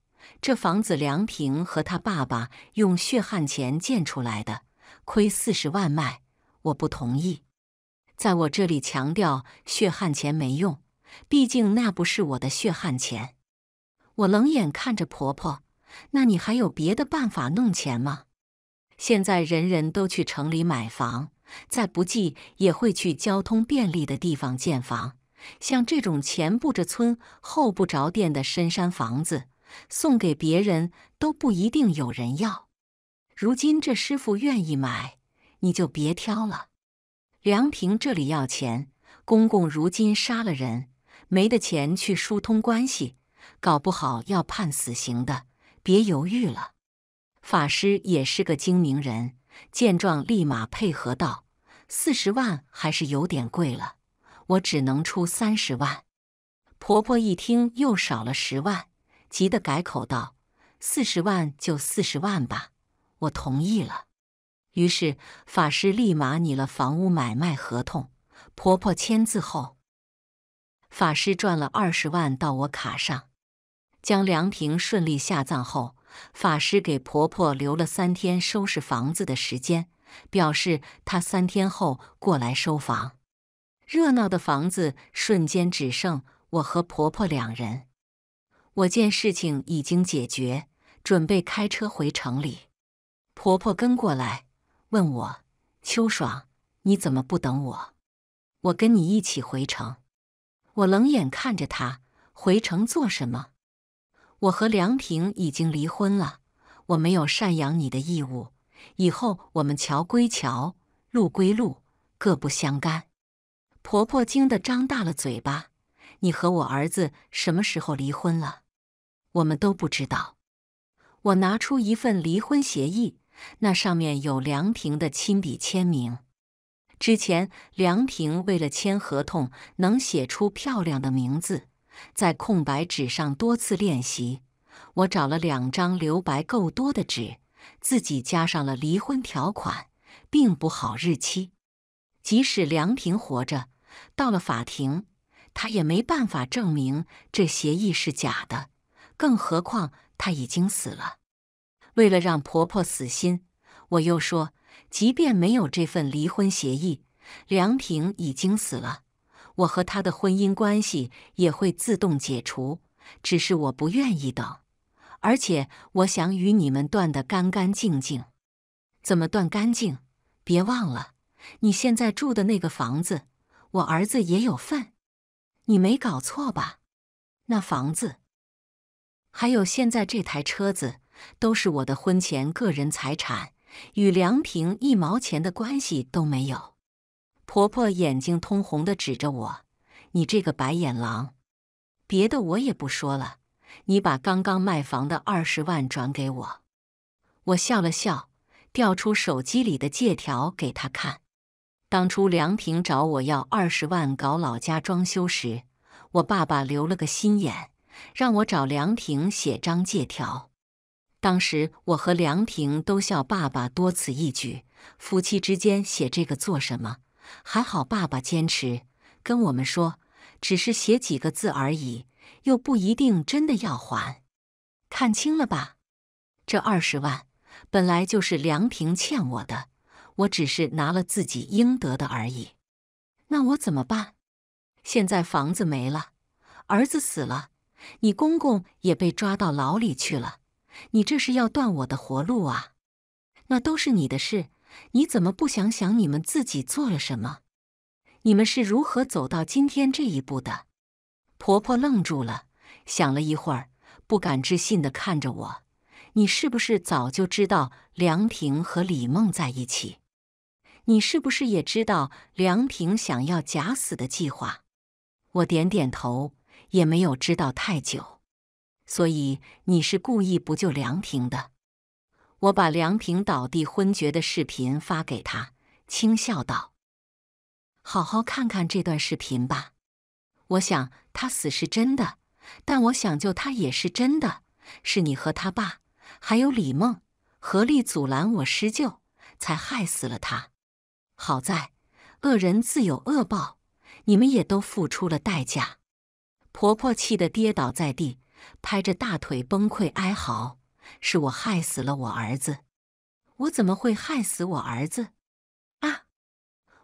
这房子梁平和他爸爸用血汗钱建出来的，亏四十万卖，我不同意。在我这里强调血汗钱没用，毕竟那不是我的血汗钱。我冷眼看着婆婆，那你还有别的办法弄钱吗？现在人人都去城里买房，再不济也会去交通便利的地方建房。像这种前不着村后不着店的深山房子，送给别人都不一定有人要。如今这师傅愿意买，你就别挑了。梁平这里要钱，公公如今杀了人，没的钱去疏通关系，搞不好要判死刑的。别犹豫了，法师也是个精明人，见状立马配合道：“四十万还是有点贵了。”我只能出三十万，婆婆一听又少了十万，急得改口道：“四十万就四十万吧。”我同意了，于是法师立马拟了房屋买卖合同，婆婆签字后，法师赚了二十万到我卡上，将凉亭顺利下葬后，法师给婆婆留了三天收拾房子的时间，表示他三天后过来收房。热闹的房子瞬间只剩我和婆婆两人。我见事情已经解决，准备开车回城里。婆婆跟过来，问我：“秋爽，你怎么不等我？我跟你一起回城。”我冷眼看着她：“回城做什么？我和梁平已经离婚了，我没有赡养你的义务。以后我们桥归桥，路归路，各不相干。”婆婆惊得张大了嘴巴：“你和我儿子什么时候离婚了？我们都不知道。”我拿出一份离婚协议，那上面有梁婷的亲笔签名。之前梁婷为了签合同能写出漂亮的名字，在空白纸上多次练习。我找了两张留白够多的纸，自己加上了离婚条款，并补好日期。即使梁平活着，到了法庭，他也没办法证明这协议是假的。更何况他已经死了。为了让婆婆死心，我又说：，即便没有这份离婚协议，梁平已经死了，我和他的婚姻关系也会自动解除。只是我不愿意等，而且我想与你们断得干干净净。怎么断干净？别忘了。你现在住的那个房子，我儿子也有份，你没搞错吧？那房子，还有现在这台车子，都是我的婚前个人财产，与梁平一毛钱的关系都没有。婆婆眼睛通红的指着我：“你这个白眼狼！”别的我也不说了，你把刚刚卖房的二十万转给我。我笑了笑，调出手机里的借条给他看。当初梁平找我要二十万搞老家装修时，我爸爸留了个心眼，让我找梁平写张借条。当时我和梁平都笑爸爸多此一举，夫妻之间写这个做什么？还好爸爸坚持，跟我们说只是写几个字而已，又不一定真的要还。看清了吧，这二十万本来就是梁平欠我的。我只是拿了自己应得的而已，那我怎么办？现在房子没了，儿子死了，你公公也被抓到牢里去了，你这是要断我的活路啊！那都是你的事，你怎么不想想你们自己做了什么？你们是如何走到今天这一步的？婆婆愣住了，想了一会儿，不敢置信地看着我：“你是不是早就知道梁婷和李梦在一起？”你是不是也知道梁平想要假死的计划？我点点头，也没有知道太久，所以你是故意不救梁平的。我把梁平倒地昏厥的视频发给他，轻笑道：“好好看看这段视频吧。我想他死是真的，但我想救他也是真的。是你和他爸还有李梦合力阻拦我施救，才害死了他。”好在，恶人自有恶报，你们也都付出了代价。婆婆气得跌倒在地，拍着大腿崩溃哀嚎：“是我害死了我儿子，我怎么会害死我儿子？”啊！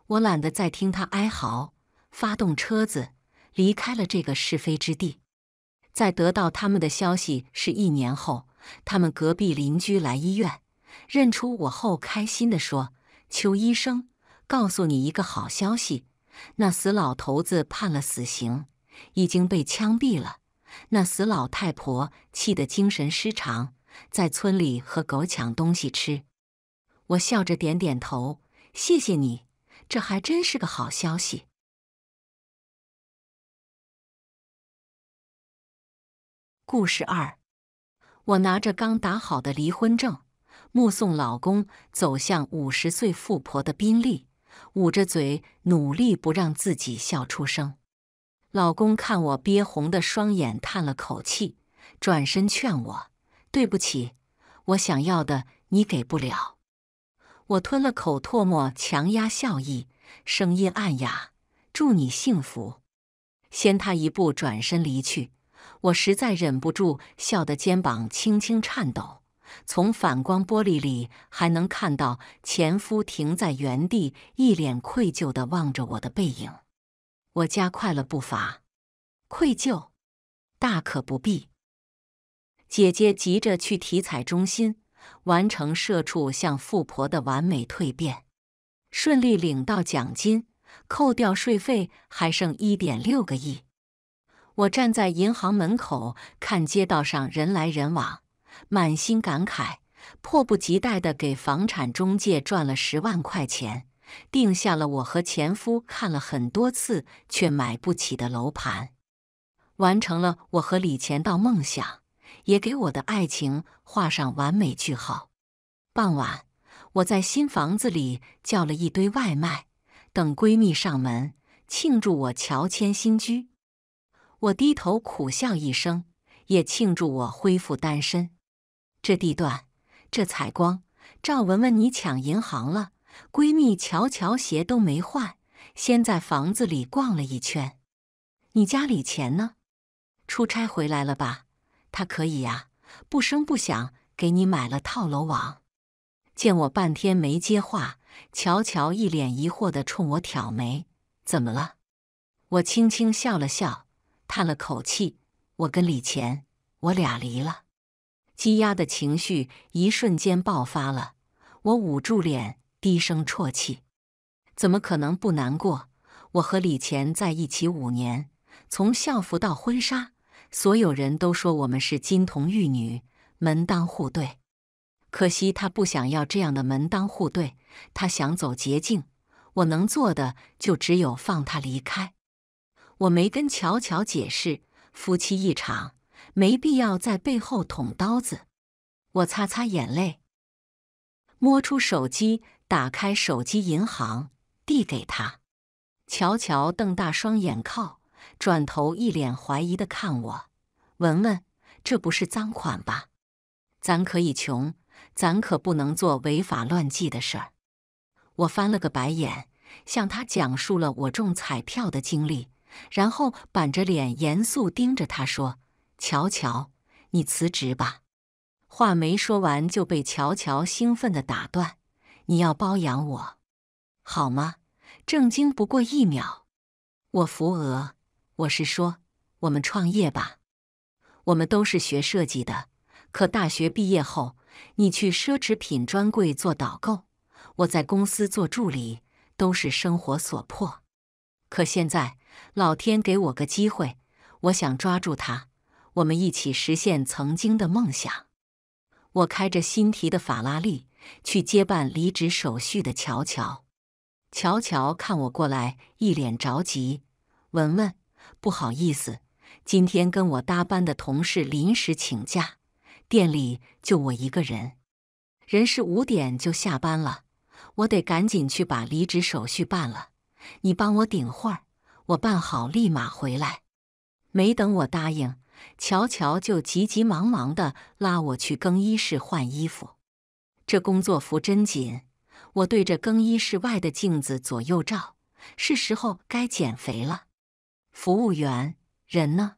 我懒得再听他哀嚎，发动车子离开了这个是非之地。在得到他们的消息是一年后，他们隔壁邻居来医院认出我后，开心的说：“邱医生。”告诉你一个好消息，那死老头子判了死刑，已经被枪毙了。那死老太婆气得精神失常，在村里和狗抢东西吃。我笑着点点头，谢谢你，这还真是个好消息。故事二，我拿着刚打好的离婚证，目送老公走向五十岁富婆的宾利。捂着嘴，努力不让自己笑出声。老公看我憋红的双眼，叹了口气，转身劝我：“对不起，我想要的你给不了。”我吞了口唾沫，强压笑意，声音暗哑：“祝你幸福。”先他一步转身离去，我实在忍不住，笑得肩膀轻轻颤抖。从反光玻璃里还能看到前夫停在原地，一脸愧疚地望着我的背影。我加快了步伐。愧疚，大可不必。姐姐急着去体彩中心完成社畜向富婆的完美蜕变，顺利领到奖金，扣掉税费还剩一点六个亿。我站在银行门口，看街道上人来人往。满心感慨，迫不及待地给房产中介赚了十万块钱，定下了我和前夫看了很多次却买不起的楼盘，完成了我和李钱道梦想，也给我的爱情画上完美句号。傍晚，我在新房子里叫了一堆外卖，等闺蜜上门庆祝我乔迁新居。我低头苦笑一声，也庆祝我恢复单身。这地段，这采光，赵文文，你抢银行了？闺蜜乔乔鞋都没换，先在房子里逛了一圈。你家里钱呢？出差回来了吧？他可以呀，不声不响给你买了套楼网。见我半天没接话，乔乔一脸疑惑的冲我挑眉：“怎么了？”我轻轻笑了笑，叹了口气：“我跟李钱，我俩离了。”积压的情绪一瞬间爆发了，我捂住脸，低声啜泣。怎么可能不难过？我和李乾在一起五年，从校服到婚纱，所有人都说我们是金童玉女，门当户对。可惜他不想要这样的门当户对，他想走捷径。我能做的就只有放他离开。我没跟巧巧解释，夫妻一场。没必要在背后捅刀子。我擦擦眼泪，摸出手机，打开手机银行，递给他。乔乔瞪大双眼，靠，转头一脸怀疑的看我。文文，这不是赃款吧？咱可以穷，咱可不能做违法乱纪的事儿。我翻了个白眼，向他讲述了我中彩票的经历，然后板着脸，严肃盯着他说。乔乔，你辞职吧。话没说完就被乔乔兴奋的打断。你要包养我，好吗？正经不过一秒，我扶额。我是说，我们创业吧。我们都是学设计的，可大学毕业后，你去奢侈品专柜做导购，我在公司做助理，都是生活所迫。可现在，老天给我个机会，我想抓住它。我们一起实现曾经的梦想。我开着新提的法拉利去接办离职手续的乔乔。乔乔看我过来，一脸着急。文文，不好意思，今天跟我搭班的同事临时请假，店里就我一个人。人是五点就下班了，我得赶紧去把离职手续办了。你帮我顶会儿，我办好立马回来。没等我答应。乔乔就急急忙忙地拉我去更衣室换衣服，这工作服真紧。我对着更衣室外的镜子左右照，是时候该减肥了。服务员，人呢？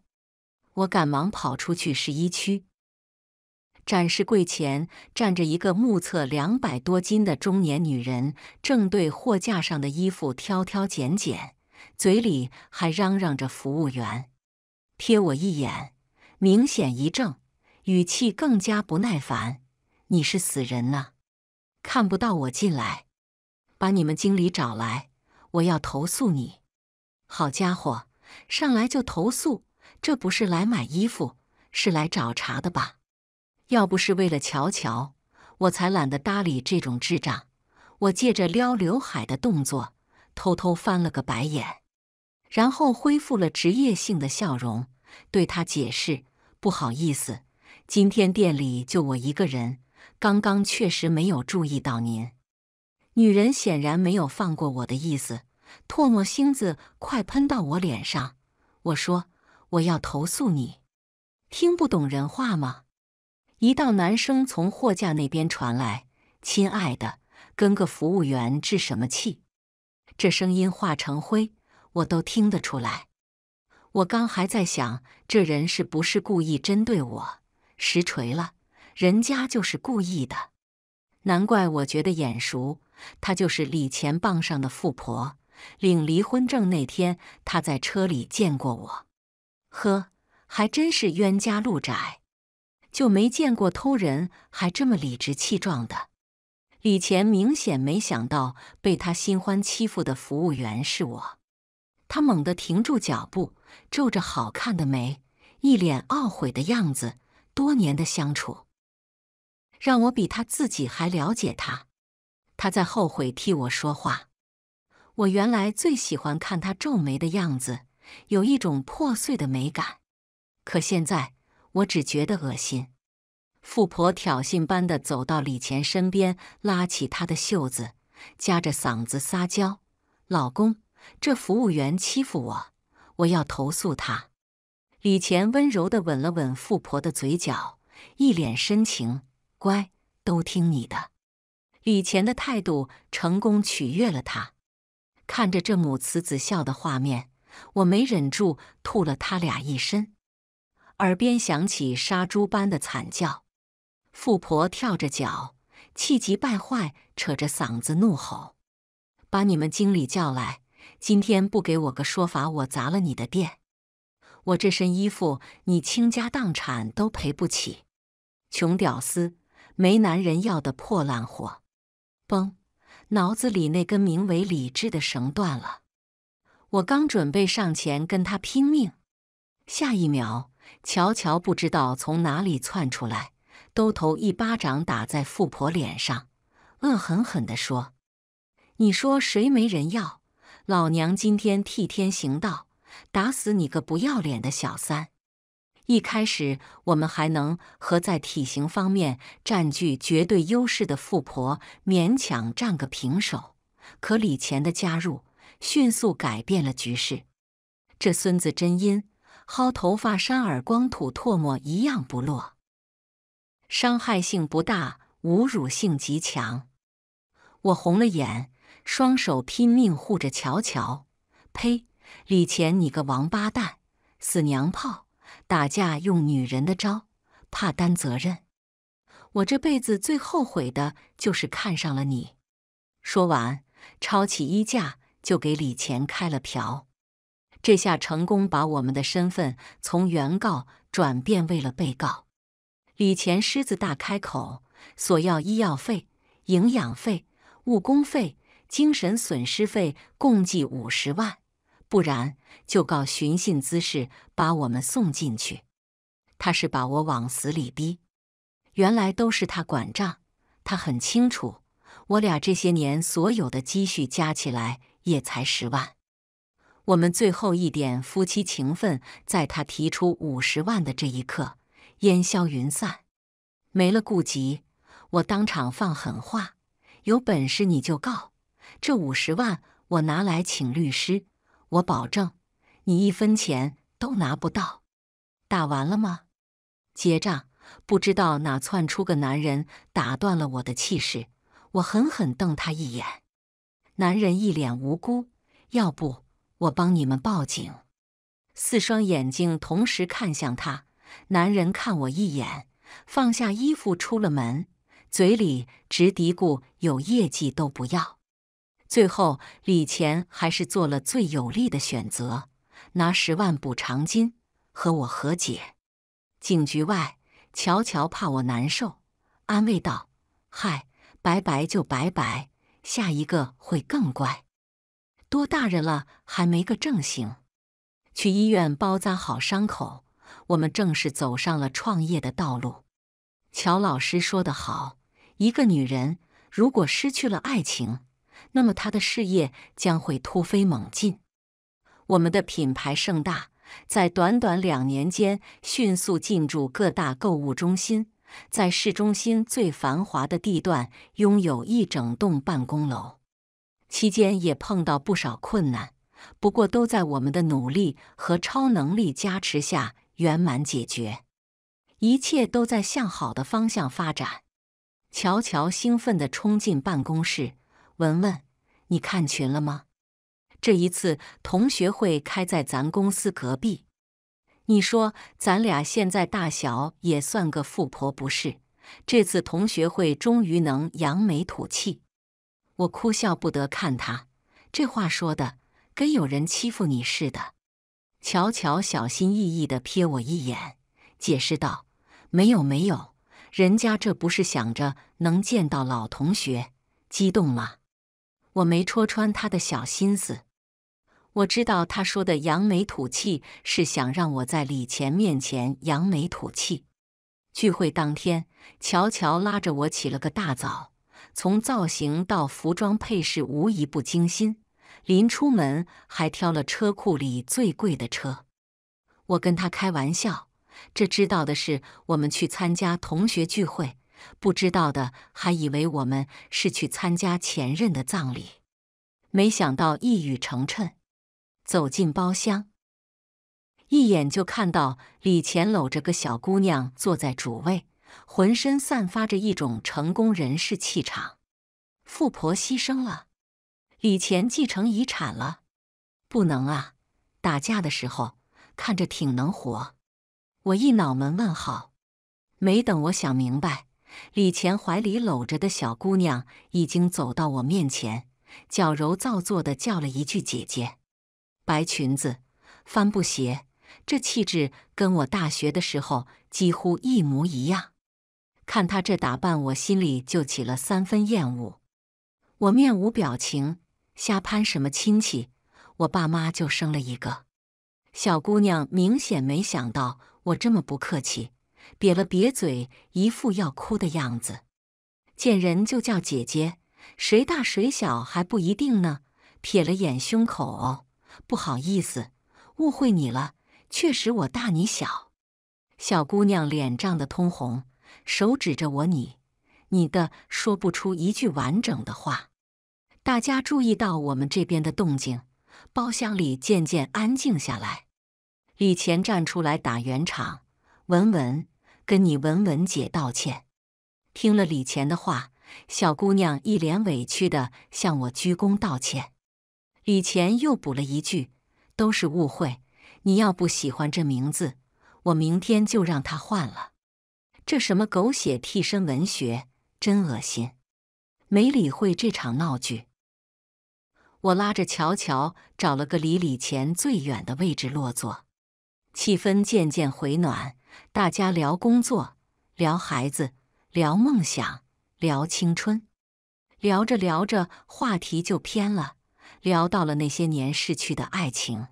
我赶忙跑出去试衣区展示柜前，站着一个目测两百多斤的中年女人，正对货架上的衣服挑挑拣拣，嘴里还嚷嚷着：“服务员，瞥我一眼。”明显一怔，语气更加不耐烦：“你是死人呢，看不到我进来，把你们经理找来，我要投诉你！好家伙，上来就投诉，这不是来买衣服，是来找茬的吧？要不是为了乔乔，我才懒得搭理这种智障。”我借着撩刘海的动作，偷偷翻了个白眼，然后恢复了职业性的笑容。对他解释，不好意思，今天店里就我一个人，刚刚确实没有注意到您。女人显然没有放过我的意思，唾沫星子快喷到我脸上。我说我要投诉你，听不懂人话吗？一道男声从货架那边传来：“亲爱的，跟个服务员置什么气？”这声音化成灰，我都听得出来。我刚还在想这人是不是故意针对我，实锤了，人家就是故意的。难怪我觉得眼熟，她就是李钱傍上的富婆，领离婚证那天她在车里见过我。呵，还真是冤家路窄，就没见过偷人还这么理直气壮的。李钱明显没想到被他新欢欺负的服务员是我，他猛地停住脚步。皱着好看的眉，一脸懊悔的样子。多年的相处，让我比他自己还了解他。他在后悔替我说话。我原来最喜欢看他皱眉的样子，有一种破碎的美感。可现在，我只觉得恶心。富婆挑衅般地走到李钱身边，拉起他的袖子，夹着嗓子撒娇：“老公，这服务员欺负我。”我要投诉他。李钱温柔的吻了吻富婆的嘴角，一脸深情，乖，都听你的。李钱的态度成功取悦了他。看着这母慈子孝的画面，我没忍住吐了他俩一身。耳边响起杀猪般的惨叫，富婆跳着脚，气急败坏，扯着嗓子怒吼：“把你们经理叫来！”今天不给我个说法，我砸了你的店！我这身衣服，你倾家荡产都赔不起！穷屌丝，没男人要的破烂货！崩！脑子里那根名为理智的绳断了！我刚准备上前跟他拼命，下一秒，乔乔不知道从哪里窜出来，兜头一巴掌打在富婆脸上，恶狠狠的说：“你说谁没人要？”老娘今天替天行道，打死你个不要脸的小三！一开始我们还能和在体型方面占据绝对优势的富婆勉强占个平手，可李钱的加入迅速改变了局势。这孙子真阴，薅头发、扇耳光、吐唾沫一样不落，伤害性不大，侮辱性极强。我红了眼。双手拼命护着乔乔。呸！李乾，你个王八蛋，死娘炮！打架用女人的招，怕担责任。我这辈子最后悔的就是看上了你。说完，抄起衣架就给李乾开了瓢。这下成功把我们的身份从原告转变为了被告。李乾狮子大开口，索要医药费、营养费、误工费。精神损失费共计五十万，不然就告寻衅滋事，把我们送进去。他是把我往死里逼。原来都是他管账，他很清楚，我俩这些年所有的积蓄加起来也才十万。我们最后一点夫妻情分，在他提出五十万的这一刻烟消云散，没了顾及。我当场放狠话：有本事你就告！这五十万我拿来请律师，我保证，你一分钱都拿不到。打完了吗？结账。不知道哪窜出个男人，打断了我的气势。我狠狠瞪他一眼。男人一脸无辜。要不我帮你们报警？四双眼睛同时看向他。男人看我一眼，放下衣服出了门，嘴里直嘀咕：“有业绩都不要。”最后，李钱还是做了最有利的选择，拿十万补偿金和我和解。警局外，乔乔怕我难受，安慰道：“嗨，拜拜就拜拜，下一个会更乖。多大人了，还没个正形。”去医院包扎好伤口，我们正式走上了创业的道路。乔老师说得好：“一个女人如果失去了爱情。”那么他的事业将会突飞猛进。我们的品牌盛大，在短短两年间迅速进驻各大购物中心，在市中心最繁华的地段拥有一整栋办公楼。期间也碰到不少困难，不过都在我们的努力和超能力加持下圆满解决。一切都在向好的方向发展。乔乔兴奋地冲进办公室，文文。你看群了吗？这一次同学会开在咱公司隔壁。你说咱俩现在大小也算个富婆不是？这次同学会终于能扬眉吐气。我哭笑不得看他这话说的跟有人欺负你似的。乔乔小心翼翼地瞥我一眼，解释道：“没有没有，人家这不是想着能见到老同学，激动吗？”我没戳穿他的小心思，我知道他说的扬眉吐气是想让我在李乾面前扬眉吐气。聚会当天，乔乔拉着我起了个大早，从造型到服装配饰无一不精心。临出门还挑了车库里最贵的车。我跟他开玩笑，这知道的是我们去参加同学聚会。不知道的还以为我们是去参加前任的葬礼，没想到一语成谶。走进包厢，一眼就看到李乾搂着个小姑娘坐在主位，浑身散发着一种成功人士气场。富婆牺牲了，李乾继承遗产了。不能啊！打架的时候看着挺能活，我一脑门问号。没等我想明白。李乾怀里搂着的小姑娘已经走到我面前，矫揉造作的叫了一句“姐姐”。白裙子、帆布鞋，这气质跟我大学的时候几乎一模一样。看她这打扮，我心里就起了三分厌恶。我面无表情，瞎攀什么亲戚？我爸妈就生了一个小姑娘，明显没想到我这么不客气。瘪了瘪嘴，一副要哭的样子。见人就叫姐姐，谁大谁小还不一定呢。瞥了眼胸口，哦，不好意思，误会你了。确实我大你小。小姑娘脸涨得通红，手指着我，你，你的，说不出一句完整的话。大家注意到我们这边的动静，包厢里渐渐安静下来。李乾站出来打圆场，文文。跟你文文姐道歉。听了李乾的话，小姑娘一脸委屈的向我鞠躬道歉。李乾又补了一句：“都是误会，你要不喜欢这名字，我明天就让他换了。”这什么狗血替身文学，真恶心！没理会这场闹剧，我拉着乔乔找了个离李乾最远的位置落座，气氛渐渐回暖。大家聊工作，聊孩子，聊梦想，聊青春，聊着聊着，话题就偏了，聊到了那些年逝去的爱情。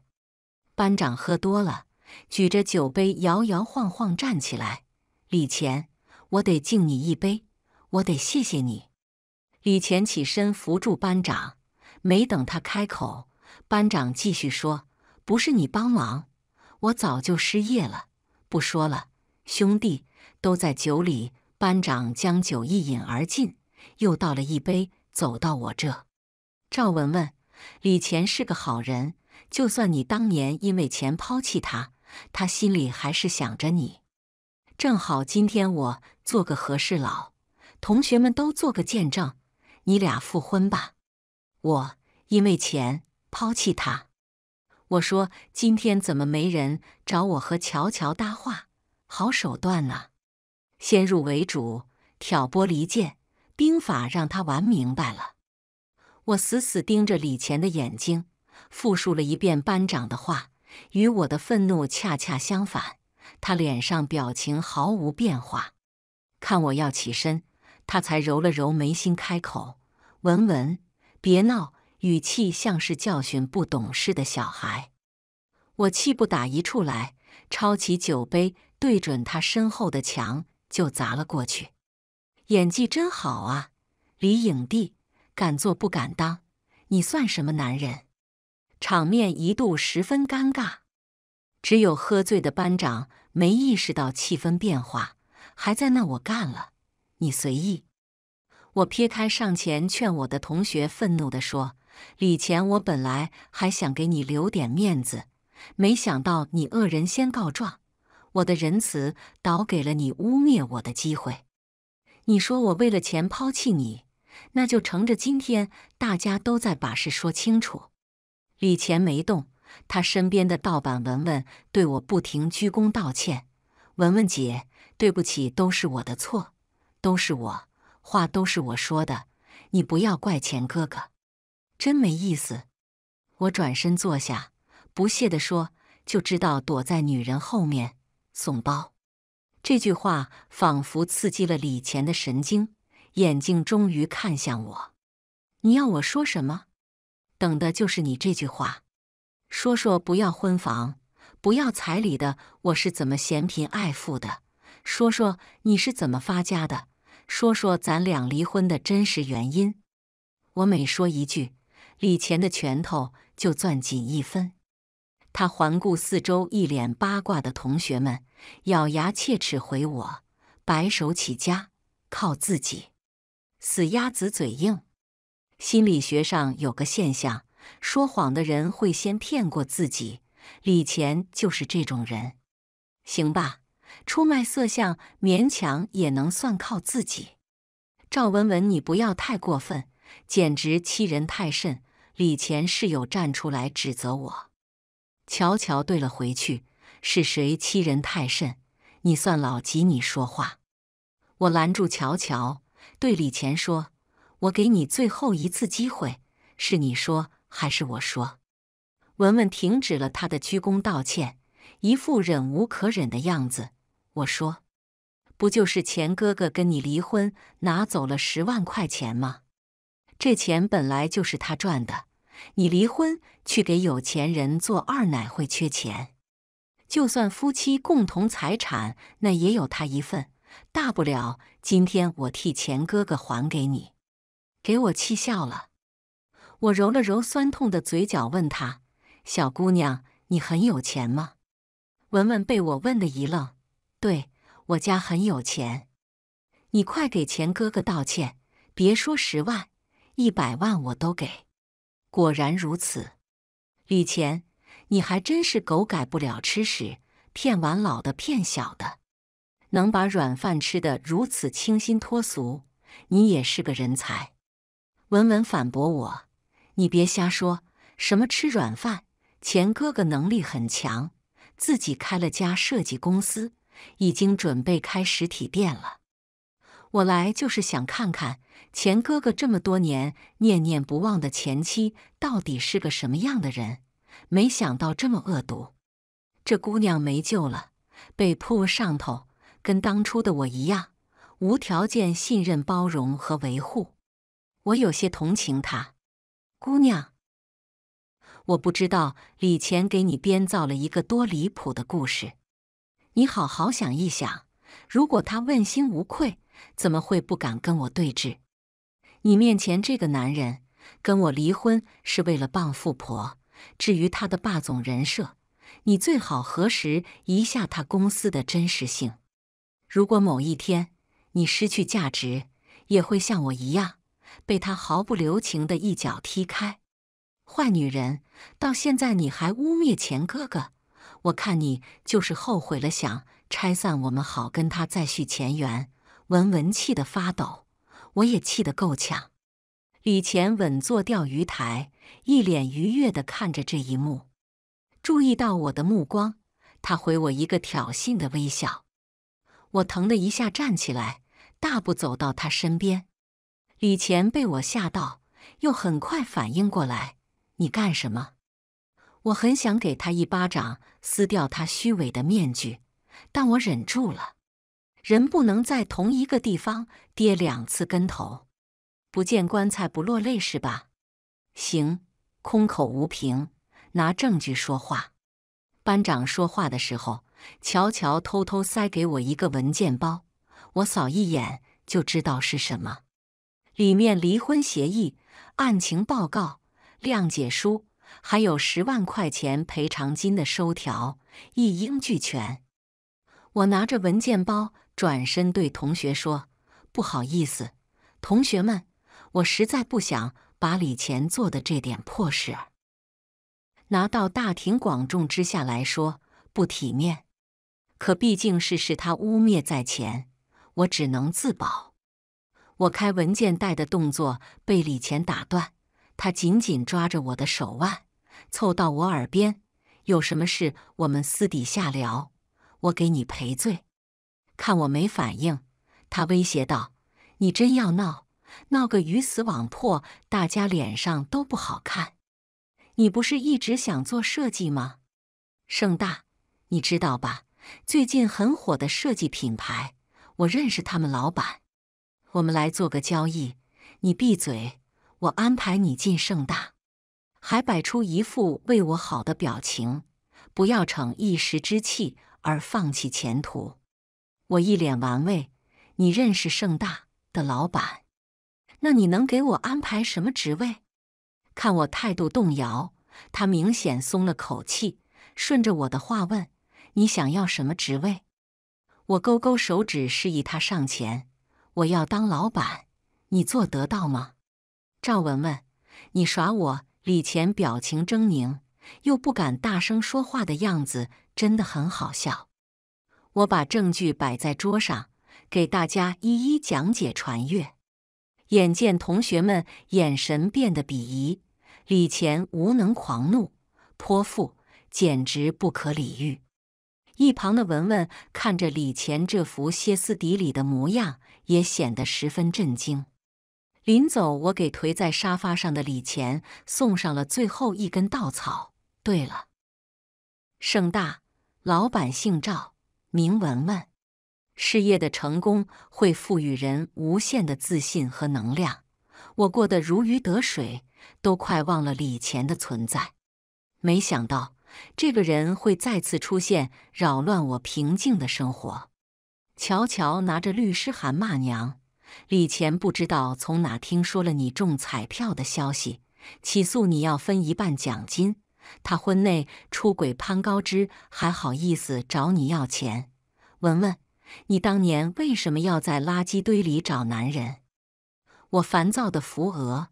班长喝多了，举着酒杯摇摇晃晃站起来：“李乾，我得敬你一杯，我得谢谢你。”李乾起身扶住班长，没等他开口，班长继续说：“不是你帮忙，我早就失业了。”不说了，兄弟都在酒里。班长将酒一饮而尽，又倒了一杯，走到我这。赵文文，李乾是个好人，就算你当年因为钱抛弃他，他心里还是想着你。正好今天我做个和事佬，同学们都做个见证，你俩复婚吧。我因为钱抛弃他。我说：“今天怎么没人找我和乔乔搭话？好手段啊！先入为主，挑拨离间，兵法让他玩明白了。”我死死盯着李乾的眼睛，复述了一遍班长的话。与我的愤怒恰恰相反，他脸上表情毫无变化。看我要起身，他才揉了揉眉心，开口：“文文，别闹。”语气像是教训不懂事的小孩，我气不打一处来，抄起酒杯对准他身后的墙就砸了过去。演技真好啊，李影帝，敢做不敢当，你算什么男人？场面一度十分尴尬，只有喝醉的班长没意识到气氛变化，还在那我干了，你随意。我撇开上前劝我的同学，愤怒地说。李钱，我本来还想给你留点面子，没想到你恶人先告状，我的仁慈倒给了你污蔑我的机会。你说我为了钱抛弃你，那就乘着今天大家都在把事说清楚。李钱没动，他身边的盗版文文对我不停鞠躬道歉：“文文姐，对不起，都是我的错，都是我话都是我说的，你不要怪钱哥哥。”真没意思，我转身坐下，不屑的说：“就知道躲在女人后面，怂包。”这句话仿佛刺激了李钱的神经，眼睛终于看向我。你要我说什么？等的就是你这句话。说说不要婚房，不要彩礼的，我是怎么嫌贫爱富的？说说你是怎么发家的？说说咱俩离婚的真实原因。我每说一句。李乾的拳头就攥紧一分，他环顾四周，一脸八卦的同学们，咬牙切齿回我：“白手起家，靠自己，死鸭子嘴硬。”心理学上有个现象，说谎的人会先骗过自己。李乾就是这种人，行吧，出卖色相，勉强也能算靠自己。赵文文，你不要太过分，简直欺人太甚。李前室友站出来指责我，乔乔对了回去，是谁欺人太甚？你算老几？你说话！我拦住乔乔，对李乾说：“我给你最后一次机会，是你说还是我说？”文文停止了他的鞠躬道歉，一副忍无可忍的样子。我说：“不就是钱哥哥跟你离婚，拿走了十万块钱吗？”这钱本来就是他赚的，你离婚去给有钱人做二奶会缺钱。就算夫妻共同财产，那也有他一份。大不了今天我替钱哥哥还给你，给我气笑了。我揉了揉酸痛的嘴角，问他：“小姑娘，你很有钱吗？”文文被我问的一愣：“对我家很有钱。”你快给钱哥哥道歉，别说十万。一百万我都给，果然如此。李钱，你还真是狗改不了吃屎，骗完老的骗小的，能把软饭吃的如此清新脱俗，你也是个人才。文文反驳我：“你别瞎说，什么吃软饭？钱哥哥能力很强，自己开了家设计公司，已经准备开实体店了。”我来就是想看看钱哥哥这么多年念念不忘的前妻到底是个什么样的人，没想到这么恶毒。这姑娘没救了，被扑上头，跟当初的我一样，无条件信任、包容和维护。我有些同情她，姑娘，我不知道李钱给你编造了一个多离谱的故事，你好好想一想，如果他问心无愧。怎么会不敢跟我对峙？你面前这个男人跟我离婚是为了傍富婆，至于他的霸总人设，你最好核实一下他公司的真实性。如果某一天你失去价值，也会像我一样被他毫不留情地一脚踢开。坏女人，到现在你还污蔑前哥哥，我看你就是后悔了，想拆散我们，好跟他再续前缘。文文气得发抖，我也气得够呛。李乾稳坐钓鱼台，一脸愉悦的看着这一幕，注意到我的目光，他回我一个挑衅的微笑。我疼的一下站起来，大步走到他身边。李乾被我吓到，又很快反应过来：“你干什么？”我很想给他一巴掌，撕掉他虚伪的面具，但我忍住了。人不能在同一个地方跌两次跟头，不见棺材不落泪是吧？行，空口无凭，拿证据说话。班长说话的时候，乔乔偷偷塞给我一个文件包，我扫一眼就知道是什么，里面离婚协议、案情报告、谅解书，还有十万块钱赔偿金的收条，一应俱全。我拿着文件包。转身对同学说：“不好意思，同学们，我实在不想把李乾做的这点破事儿拿到大庭广众之下来说，不体面。可毕竟是是他污蔑在前，我只能自保。”我开文件袋的动作被李乾打断，他紧紧抓着我的手腕，凑到我耳边：“有什么事，我们私底下聊。我给你赔罪。”看我没反应，他威胁道：“你真要闹，闹个鱼死网破，大家脸上都不好看。你不是一直想做设计吗？盛大，你知道吧？最近很火的设计品牌，我认识他们老板。我们来做个交易，你闭嘴，我安排你进盛大。”还摆出一副为我好的表情，不要逞一时之气而放弃前途。我一脸玩味：“你认识盛大的老板？那你能给我安排什么职位？”看我态度动摇，他明显松了口气，顺着我的话问：“你想要什么职位？”我勾勾手指，示意他上前：“我要当老板，你做得到吗？”赵文文，你耍我！李乾表情狰狞，又不敢大声说话的样子，真的很好笑。我把证据摆在桌上，给大家一一讲解传阅。眼见同学们眼神变得鄙夷，李乾无能狂怒，泼妇简直不可理喻。一旁的文文看着李乾这副歇斯底里的模样，也显得十分震惊。临走，我给颓在沙发上的李乾送上了最后一根稻草。对了，盛大老板姓赵。明文文，事业的成功会赋予人无限的自信和能量。我过得如鱼得水，都快忘了李钱的存在。没想到这个人会再次出现，扰乱我平静的生活。乔乔拿着律师函骂娘。李钱不知道从哪听说了你中彩票的消息，起诉你要分一半奖金。他婚内出轨潘高枝，还好意思找你要钱？文文，你当年为什么要在垃圾堆里找男人？我烦躁的扶额，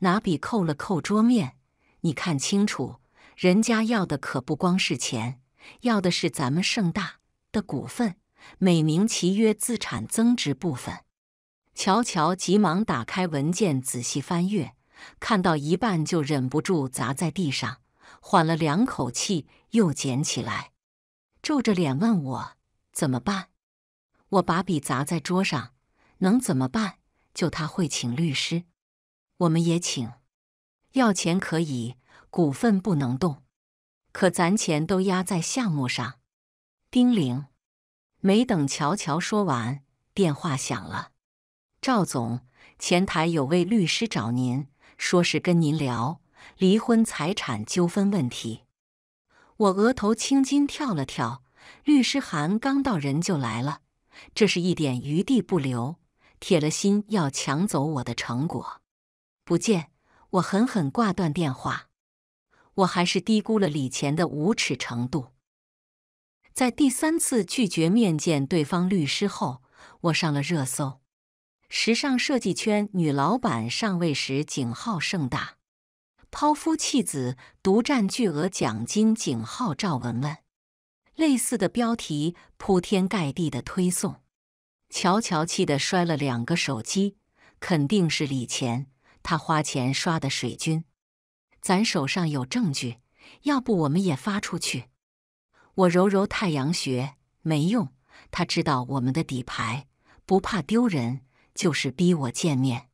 拿笔扣了扣桌面。你看清楚，人家要的可不光是钱，要的是咱们盛大的股份，美名其曰资产增值部分。乔乔急忙打开文件，仔细翻阅，看到一半就忍不住砸在地上。缓了两口气，又捡起来，皱着脸问我怎么办。我把笔砸在桌上，能怎么办？就他会请律师，我们也请。要钱可以，股份不能动。可咱钱都压在项目上。丁玲，没等乔乔说完，电话响了。赵总，前台有位律师找您，说是跟您聊。离婚财产纠纷问题，我额头青筋跳了跳。律师函刚到，人就来了。这是一点余地不留，铁了心要抢走我的成果。不见，我狠狠挂断电话。我还是低估了李钱的无耻程度。在第三次拒绝面见对方律师后，我上了热搜。时尚设计圈女老板上位时，井号盛大。抛夫弃子，独占巨额奖金！井号赵文文，类似的标题铺天盖地的推送。乔乔气得摔了两个手机，肯定是李钱，他花钱刷的水军。咱手上有证据，要不我们也发出去？我揉揉太阳穴，没用，他知道我们的底牌，不怕丢人，就是逼我见面。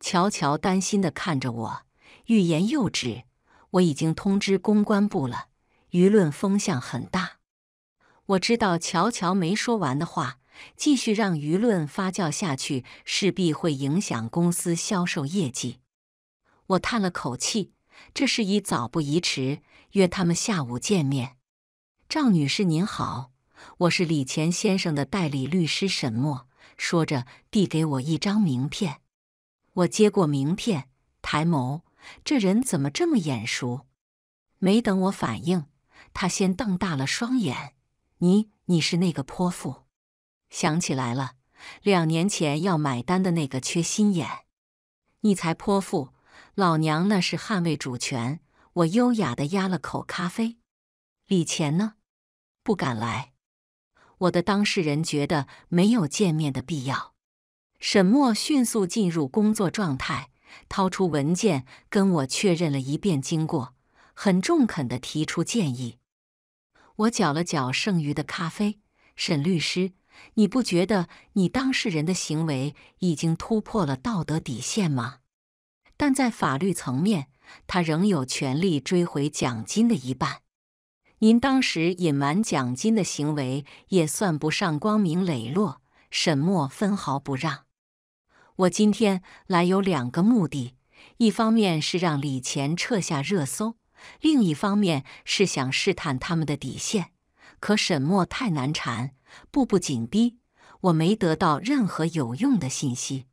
乔乔担心的看着我。欲言又止，我已经通知公关部了，舆论风向很大。我知道乔乔没说完的话，继续让舆论发酵下去，势必会影响公司销售业绩。我叹了口气，这事宜早不宜迟，约他们下午见面。赵女士您好，我是李乾先生的代理律师沈默。说着递给我一张名片，我接过名片，抬眸。这人怎么这么眼熟？没等我反应，他先瞪大了双眼：“你，你是那个泼妇？想起来了，两年前要买单的那个缺心眼！你才泼妇，老娘那是捍卫主权！”我优雅的压了口咖啡。李钱呢？不敢来，我的当事人觉得没有见面的必要。沈墨迅速进入工作状态。掏出文件跟我确认了一遍经过，很中肯地提出建议。我搅了搅剩余的咖啡，沈律师，你不觉得你当事人的行为已经突破了道德底线吗？但在法律层面，他仍有权利追回奖金的一半。您当时隐瞒奖金的行为也算不上光明磊落。沈默分毫不让。我今天来有两个目的，一方面是让李乾撤下热搜，另一方面是想试探他们的底线。可沈墨太难缠，步步紧逼，我没得到任何有用的信息。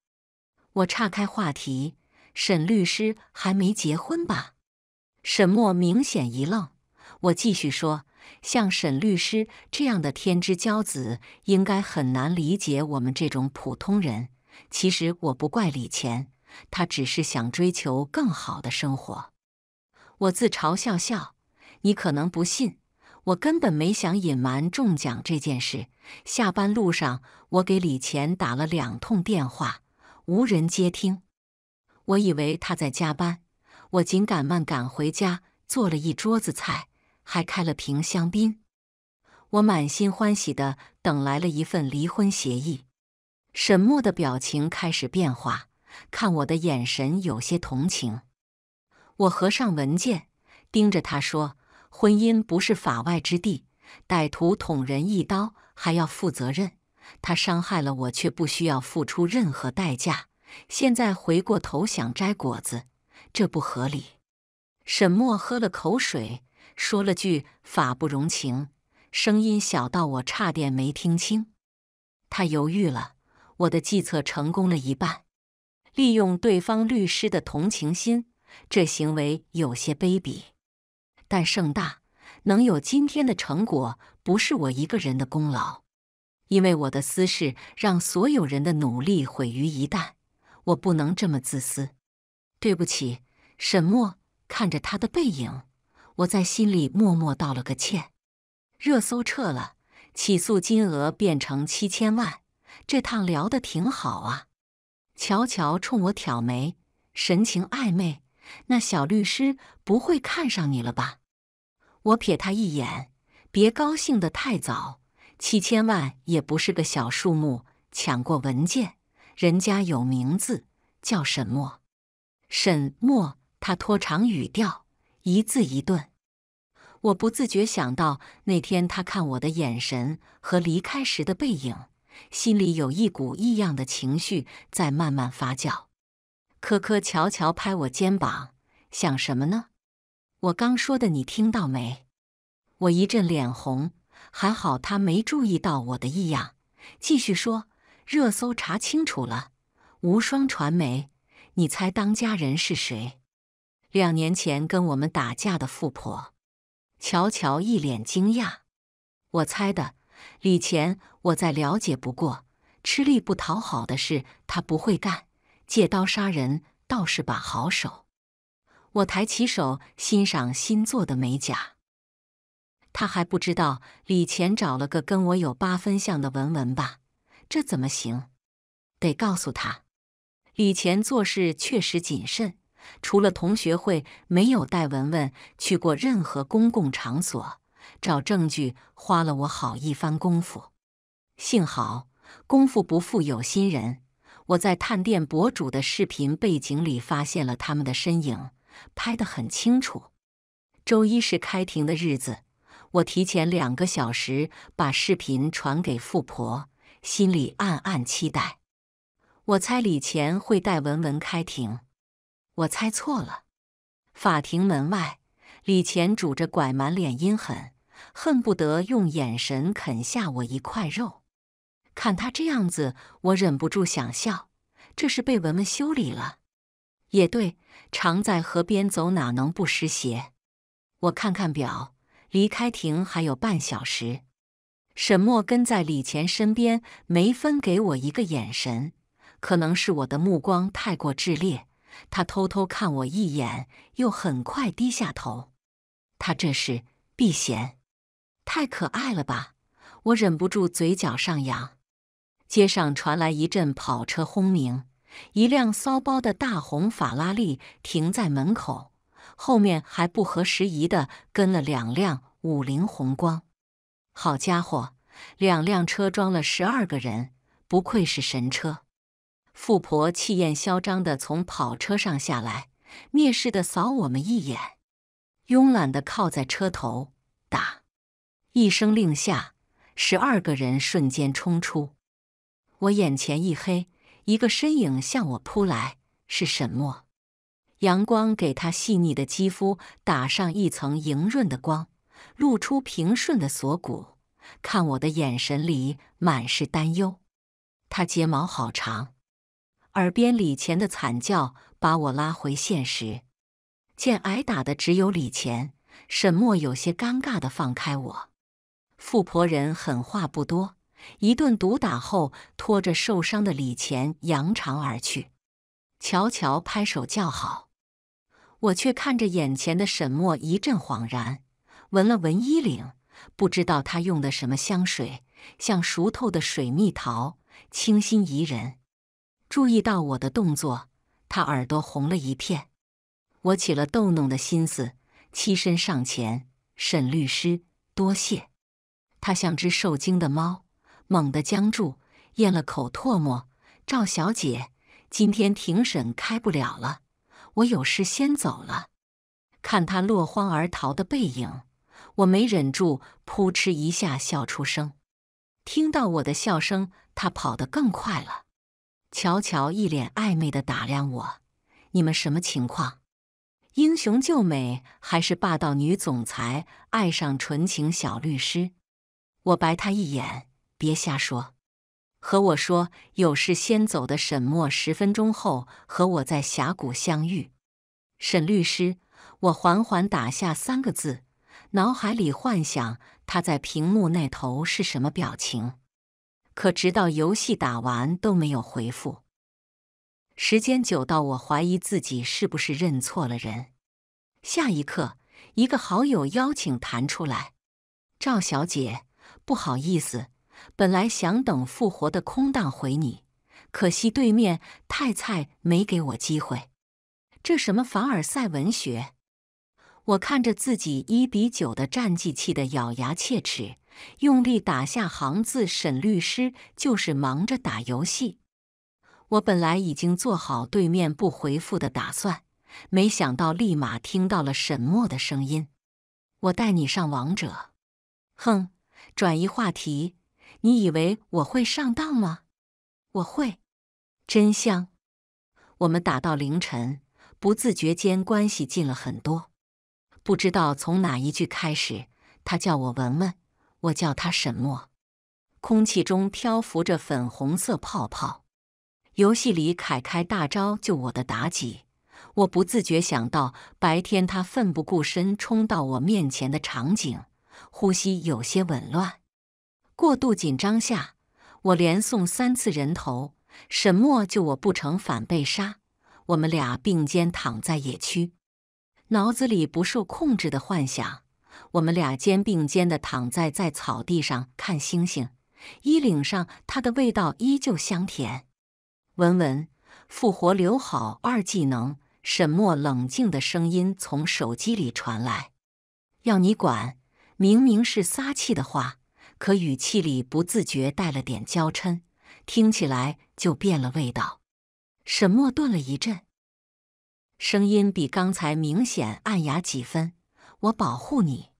我岔开话题：“沈律师还没结婚吧？”沈墨明显一愣。我继续说：“像沈律师这样的天之骄子，应该很难理解我们这种普通人。”其实我不怪李乾，他只是想追求更好的生活。我自嘲笑笑，你可能不信，我根本没想隐瞒中奖这件事。下班路上，我给李乾打了两通电话，无人接听。我以为他在加班，我紧赶慢赶回家，做了一桌子菜，还开了瓶香槟。我满心欢喜地等来了一份离婚协议。沈墨的表情开始变化，看我的眼神有些同情。我合上文件，盯着他说：“婚姻不是法外之地，歹徒捅人一刀还要负责任。他伤害了我，却不需要付出任何代价。现在回过头想摘果子，这不合理。”沈墨喝了口水，说了句“法不容情”，声音小到我差点没听清。他犹豫了。我的计策成功了一半，利用对方律师的同情心，这行为有些卑鄙。但盛大能有今天的成果，不是我一个人的功劳，因为我的私事让所有人的努力毁于一旦。我不能这么自私。对不起，沈默看着他的背影，我在心里默默道了个歉。热搜撤了，起诉金额变成七千万。这趟聊的挺好啊！乔乔冲我挑眉，神情暧昧。那小律师不会看上你了吧？我瞥他一眼，别高兴的太早。七千万也不是个小数目。抢过文件，人家有名字，叫沈默。沈默，他拖长语调，一字一顿。我不自觉想到那天他看我的眼神和离开时的背影。心里有一股异样的情绪在慢慢发酵。科科乔乔拍我肩膀：“想什么呢？”我刚说的你听到没？我一阵脸红，还好他没注意到我的异样。继续说，热搜查清楚了，无双传媒。你猜当家人是谁？两年前跟我们打架的富婆。乔乔一脸惊讶：“我猜的。”李钱，我再了解不过，吃力不讨好的事他不会干，借刀杀人倒是把好手。我抬起手欣赏新做的美甲，他还不知道李钱找了个跟我有八分像的文文吧？这怎么行？得告诉他，李钱做事确实谨慎，除了同学会，没有带文文去过任何公共场所。找证据花了我好一番功夫，幸好功夫不负有心人，我在探店博主的视频背景里发现了他们的身影，拍得很清楚。周一是开庭的日子，我提前两个小时把视频传给富婆，心里暗暗期待。我猜李乾会带文文开庭，我猜错了。法庭门外，李乾拄着拐，满脸阴狠。恨不得用眼神啃下我一块肉。看他这样子，我忍不住想笑。这是被文文修理了。也对，常在河边走，哪能不湿鞋？我看看表，离开亭还有半小时。沈墨跟在李乾身边，没分给我一个眼神。可能是我的目光太过炽烈，他偷偷看我一眼，又很快低下头。他这是避嫌。太可爱了吧！我忍不住嘴角上扬。街上传来一阵跑车轰鸣，一辆骚包的大红法拉利停在门口，后面还不合时宜的跟了两辆五菱宏光。好家伙，两辆车装了十二个人，不愧是神车。富婆气焰嚣张的从跑车上下来，蔑视的扫我们一眼，慵懒的靠在车头，打。一声令下，十二个人瞬间冲出。我眼前一黑，一个身影向我扑来，是沈墨。阳光给他细腻的肌肤打上一层莹润的光，露出平顺的锁骨。看我的眼神里满是担忧。他睫毛好长。耳边李乾的惨叫把我拉回现实。见挨打的只有李乾，沈墨有些尴尬地放开我。富婆人狠话不多，一顿毒打后，拖着受伤的李乾扬长而去。乔乔拍手叫好，我却看着眼前的沈墨一阵恍然，闻了闻衣领，不知道他用的什么香水，像熟透的水蜜桃，清新宜人。注意到我的动作，他耳朵红了一片。我起了逗弄的心思，栖身上前，沈律师，多谢。他像只受惊的猫，猛地僵住，咽了口唾沫。赵小姐，今天庭审开不了了，我有事先走了。看他落荒而逃的背影，我没忍住，扑哧一下笑出声。听到我的笑声，他跑得更快了。乔乔一脸暧昧地打量我：“你们什么情况？英雄救美还是霸道女总裁爱上纯情小律师？”我白他一眼，别瞎说。和我说有事先走的沈墨，十分钟后和我在峡谷相遇。沈律师，我缓缓打下三个字，脑海里幻想他在屏幕那头是什么表情。可直到游戏打完都没有回复，时间久到我怀疑自己是不是认错了人。下一刻，一个好友邀请弹出来，赵小姐。不好意思，本来想等复活的空档回你，可惜对面太菜，没给我机会。这什么凡尔赛文学？我看着自己一比九的战绩，气得咬牙切齿，用力打下行字：“沈律师就是忙着打游戏。”我本来已经做好对面不回复的打算，没想到立马听到了沈默的声音：“我带你上王者。”哼！转移话题，你以为我会上当吗？我会，真香。我们打到凌晨，不自觉间关系近了很多。不知道从哪一句开始，他叫我文文，我叫他沈墨。空气中漂浮着粉红色泡泡。游戏里凯开大招救我的妲己，我不自觉想到白天他奋不顾身冲到我面前的场景。呼吸有些紊乱，过度紧张下，我连送三次人头，沈墨救我不成，反被杀。我们俩并肩躺在野区，脑子里不受控制的幻想，我们俩肩并肩的躺在在草地上看星星，衣领上它的味道依旧香甜。文文，复活留好二技能。沈墨冷静的声音从手机里传来：“要你管。”明明是撒气的话，可语气里不自觉带了点娇嗔，听起来就变了味道。沈默顿了一阵，声音比刚才明显暗哑几分：“我保护你。”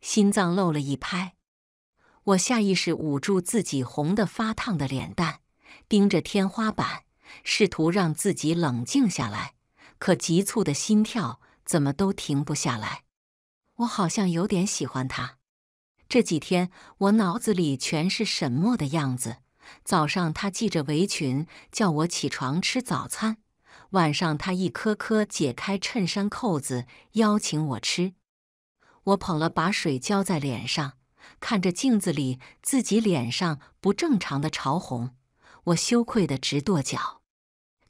心脏漏了一拍，我下意识捂住自己红得发烫的脸蛋，盯着天花板，试图让自己冷静下来，可急促的心跳怎么都停不下来。我好像有点喜欢他。这几天我脑子里全是沈墨的样子。早上他系着围裙叫我起床吃早餐，晚上他一颗颗解开衬衫扣子邀请我吃。我捧了把水浇在脸上，看着镜子里自己脸上不正常的潮红，我羞愧得直跺脚。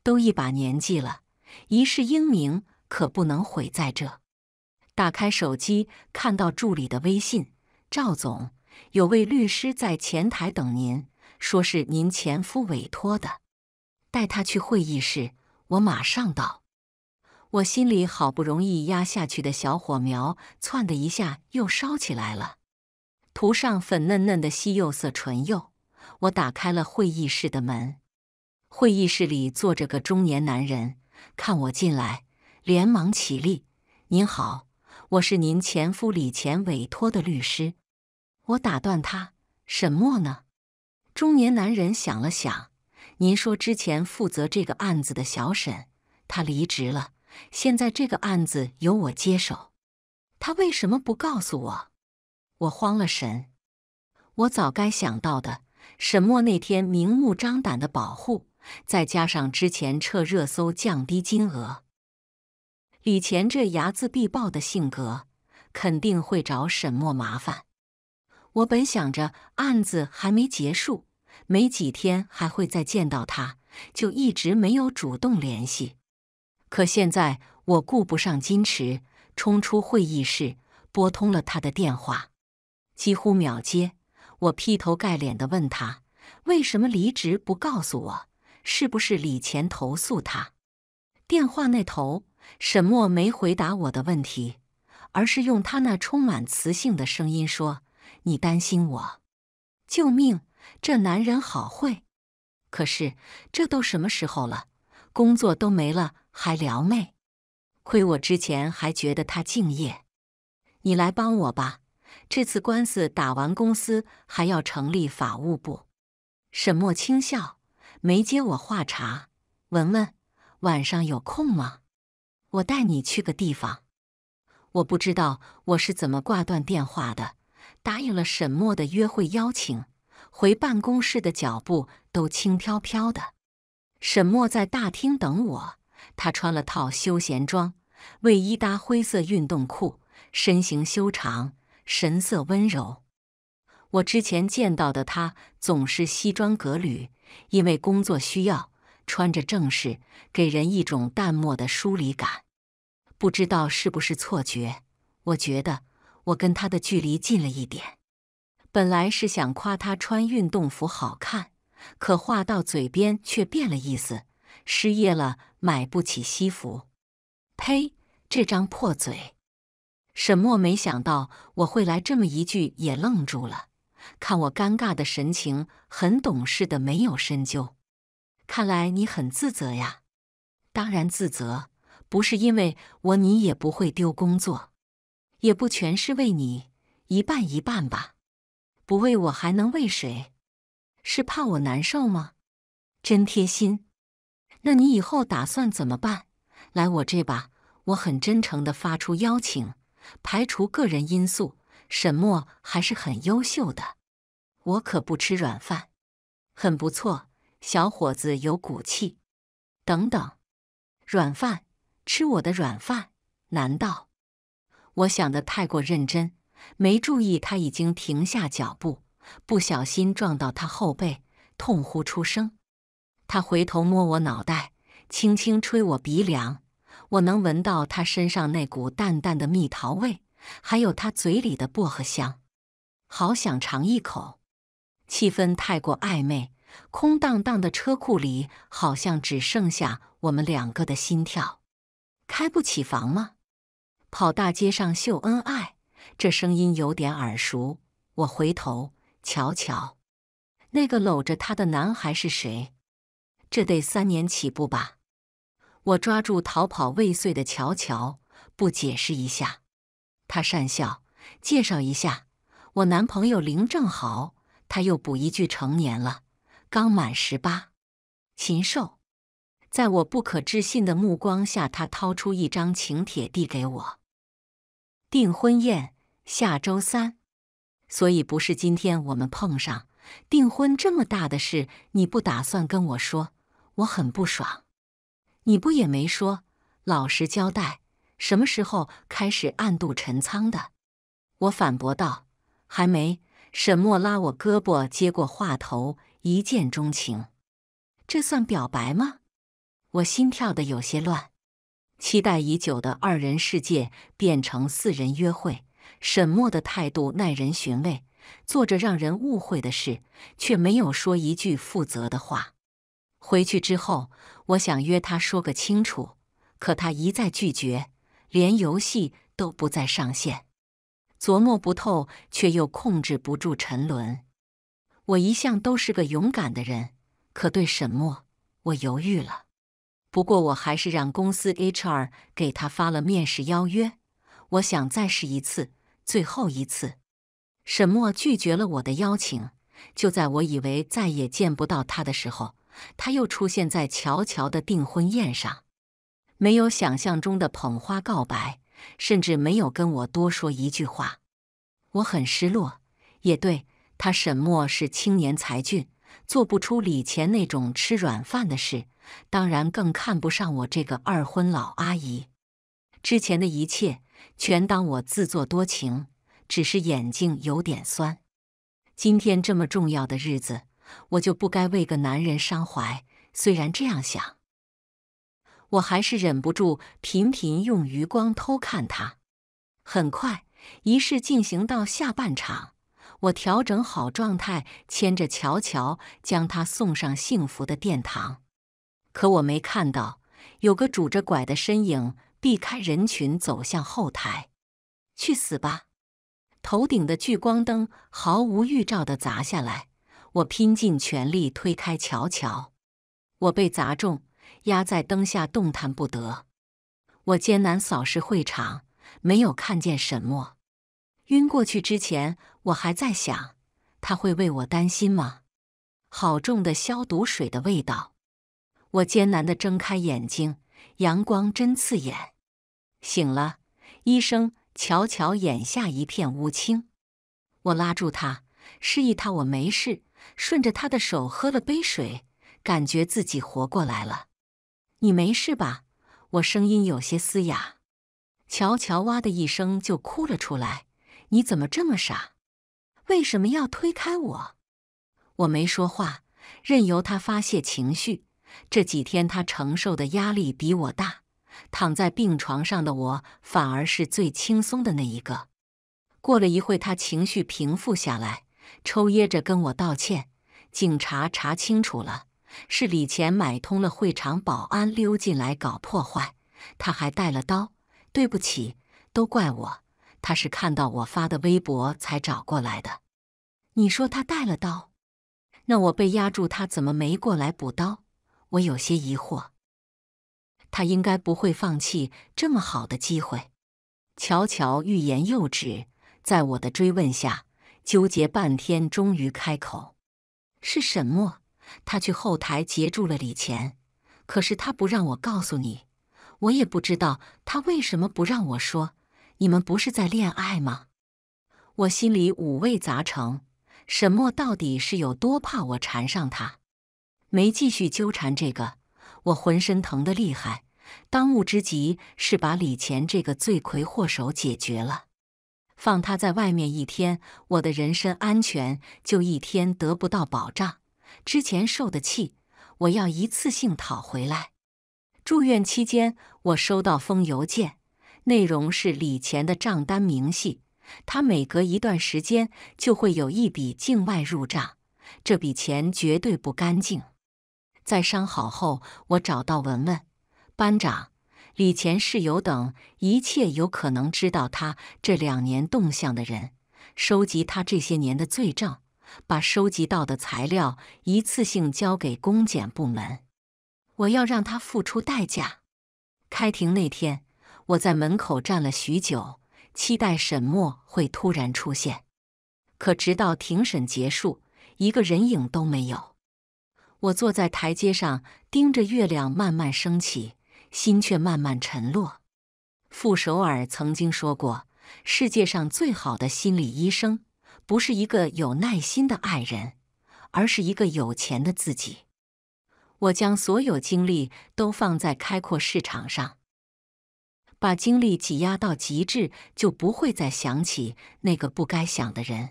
都一把年纪了，一世英名可不能毁在这。打开手机，看到助理的微信，赵总，有位律师在前台等您，说是您前夫委托的，带他去会议室，我马上到。我心里好不容易压下去的小火苗，窜的一下又烧起来了。涂上粉嫩嫩的西柚色唇釉，我打开了会议室的门。会议室里坐着个中年男人，看我进来，连忙起立，您好。我是您前夫李前委托的律师，我打断他。沈默呢？中年男人想了想，您说之前负责这个案子的小沈，他离职了，现在这个案子由我接手。他为什么不告诉我？我慌了神。我早该想到的。沈默那天明目张胆的保护，再加上之前撤热搜降低金额。李前这睚眦必报的性格，肯定会找沈墨麻烦。我本想着案子还没结束，没几天还会再见到他，就一直没有主动联系。可现在我顾不上矜持，冲出会议室，拨通了他的电话，几乎秒接。我劈头盖脸地问他：“为什么离职不告诉我？是不是李前投诉他？”电话那头。沈墨没回答我的问题，而是用他那充满磁性的声音说：“你担心我？救命！这男人好会。可是这都什么时候了，工作都没了还撩妹，亏我之前还觉得他敬业。你来帮我吧，这次官司打完，公司还要成立法务部。”沈墨轻笑，没接我话茬。文文，晚上有空吗？我带你去个地方。我不知道我是怎么挂断电话的，答应了沈墨的约会邀请，回办公室的脚步都轻飘飘的。沈墨在大厅等我，他穿了套休闲装，卫衣搭灰色运动裤，身形修长，神色温柔。我之前见到的他总是西装革履，因为工作需要。穿着正式，给人一种淡漠的疏离感。不知道是不是错觉，我觉得我跟他的距离近了一点。本来是想夸他穿运动服好看，可话到嘴边却变了意思，失业了买不起西服。呸！这张破嘴。沈墨没想到我会来这么一句，也愣住了。看我尴尬的神情，很懂事的没有深究。看来你很自责呀，当然自责，不是因为我你也不会丢工作，也不全是为你，一半一半吧。不为我还能为谁？是怕我难受吗？真贴心。那你以后打算怎么办？来我这吧，我很真诚的发出邀请。排除个人因素，沈墨还是很优秀的，我可不吃软饭，很不错。小伙子有骨气，等等，软饭吃我的软饭？难道我想的太过认真？没注意他已经停下脚步，不小心撞到他后背，痛呼出声。他回头摸我脑袋，轻轻吹我鼻梁，我能闻到他身上那股淡淡的蜜桃味，还有他嘴里的薄荷香，好想尝一口。气氛太过暧昧。空荡荡的车库里，好像只剩下我们两个的心跳。开不起房吗？跑大街上秀恩爱，这声音有点耳熟。我回头瞧瞧，那个搂着他的男孩是谁？这得三年起步吧。我抓住逃跑未遂的乔乔，不解释一下。他讪笑，介绍一下，我男朋友林正豪。他又补一句：成年了。刚满十八，禽兽！在我不可置信的目光下，他掏出一张请帖递给我。订婚宴下周三，所以不是今天我们碰上订婚这么大的事，你不打算跟我说，我很不爽。你不也没说？老实交代，什么时候开始暗度陈仓的？我反驳道。还没。沈墨拉我胳膊，接过话头。一见钟情，这算表白吗？我心跳的有些乱，期待已久的二人世界变成四人约会。沈默的态度耐人寻味，做着让人误会的事，却没有说一句负责的话。回去之后，我想约他说个清楚，可他一再拒绝，连游戏都不再上线。琢磨不透，却又控制不住沉沦。我一向都是个勇敢的人，可对沈墨，我犹豫了。不过，我还是让公司 HR 给他发了面试邀约。我想再试一次，最后一次。沈墨拒绝了我的邀请。就在我以为再也见不到他的时候，他又出现在乔乔的订婚宴上。没有想象中的捧花告白，甚至没有跟我多说一句话。我很失落。也对。他沈默是青年才俊，做不出李前那种吃软饭的事，当然更看不上我这个二婚老阿姨。之前的一切，全当我自作多情，只是眼睛有点酸。今天这么重要的日子，我就不该为个男人伤怀。虽然这样想，我还是忍不住频频用余光偷看他。很快，仪式进行到下半场。我调整好状态，牵着乔乔，将他送上幸福的殿堂。可我没看到有个拄着拐的身影避开人群走向后台。去死吧！头顶的聚光灯毫无预兆地砸下来，我拼尽全力推开乔乔。我被砸中，压在灯下动弹不得。我艰难扫视会场，没有看见沈默。晕过去之前。我还在想，他会为我担心吗？好重的消毒水的味道！我艰难地睁开眼睛，阳光真刺眼。醒了，医生，乔乔眼下一片乌青。我拉住他，示意他我没事，顺着他的手喝了杯水，感觉自己活过来了。你没事吧？我声音有些嘶哑。乔乔哇的一声就哭了出来。你怎么这么傻？为什么要推开我？我没说话，任由他发泄情绪。这几天他承受的压力比我大，躺在病床上的我反而是最轻松的那一个。过了一会，他情绪平复下来，抽噎着跟我道歉：“警察查清楚了，是李钱买通了会场保安，溜进来搞破坏。他还带了刀，对不起，都怪我。”他是看到我发的微博才找过来的。你说他带了刀，那我被压住，他怎么没过来补刀？我有些疑惑。他应该不会放弃这么好的机会。乔乔欲言又止，在我的追问下，纠结半天，终于开口：“是沈默，他去后台截住了李钱，可是他不让我告诉你，我也不知道他为什么不让我说。”你们不是在恋爱吗？我心里五味杂陈。沈墨到底是有多怕我缠上他？没继续纠缠这个。我浑身疼得厉害，当务之急是把李乾这个罪魁祸首解决了。放他在外面一天，我的人身安全就一天得不到保障。之前受的气，我要一次性讨回来。住院期间，我收到封邮件。内容是李钱的账单明细，他每隔一段时间就会有一笔境外入账，这笔钱绝对不干净。在商好后，我找到文文、班长、李钱室友等一切有可能知道他这两年动向的人，收集他这些年的罪证，把收集到的材料一次性交给公检部门。我要让他付出代价。开庭那天。我在门口站了许久，期待沈默会突然出现，可直到庭审结束，一个人影都没有。我坐在台阶上，盯着月亮慢慢升起，心却慢慢沉落。傅首尔曾经说过：“世界上最好的心理医生，不是一个有耐心的爱人，而是一个有钱的自己。”我将所有精力都放在开阔市场上。把精力挤压到极致，就不会再想起那个不该想的人。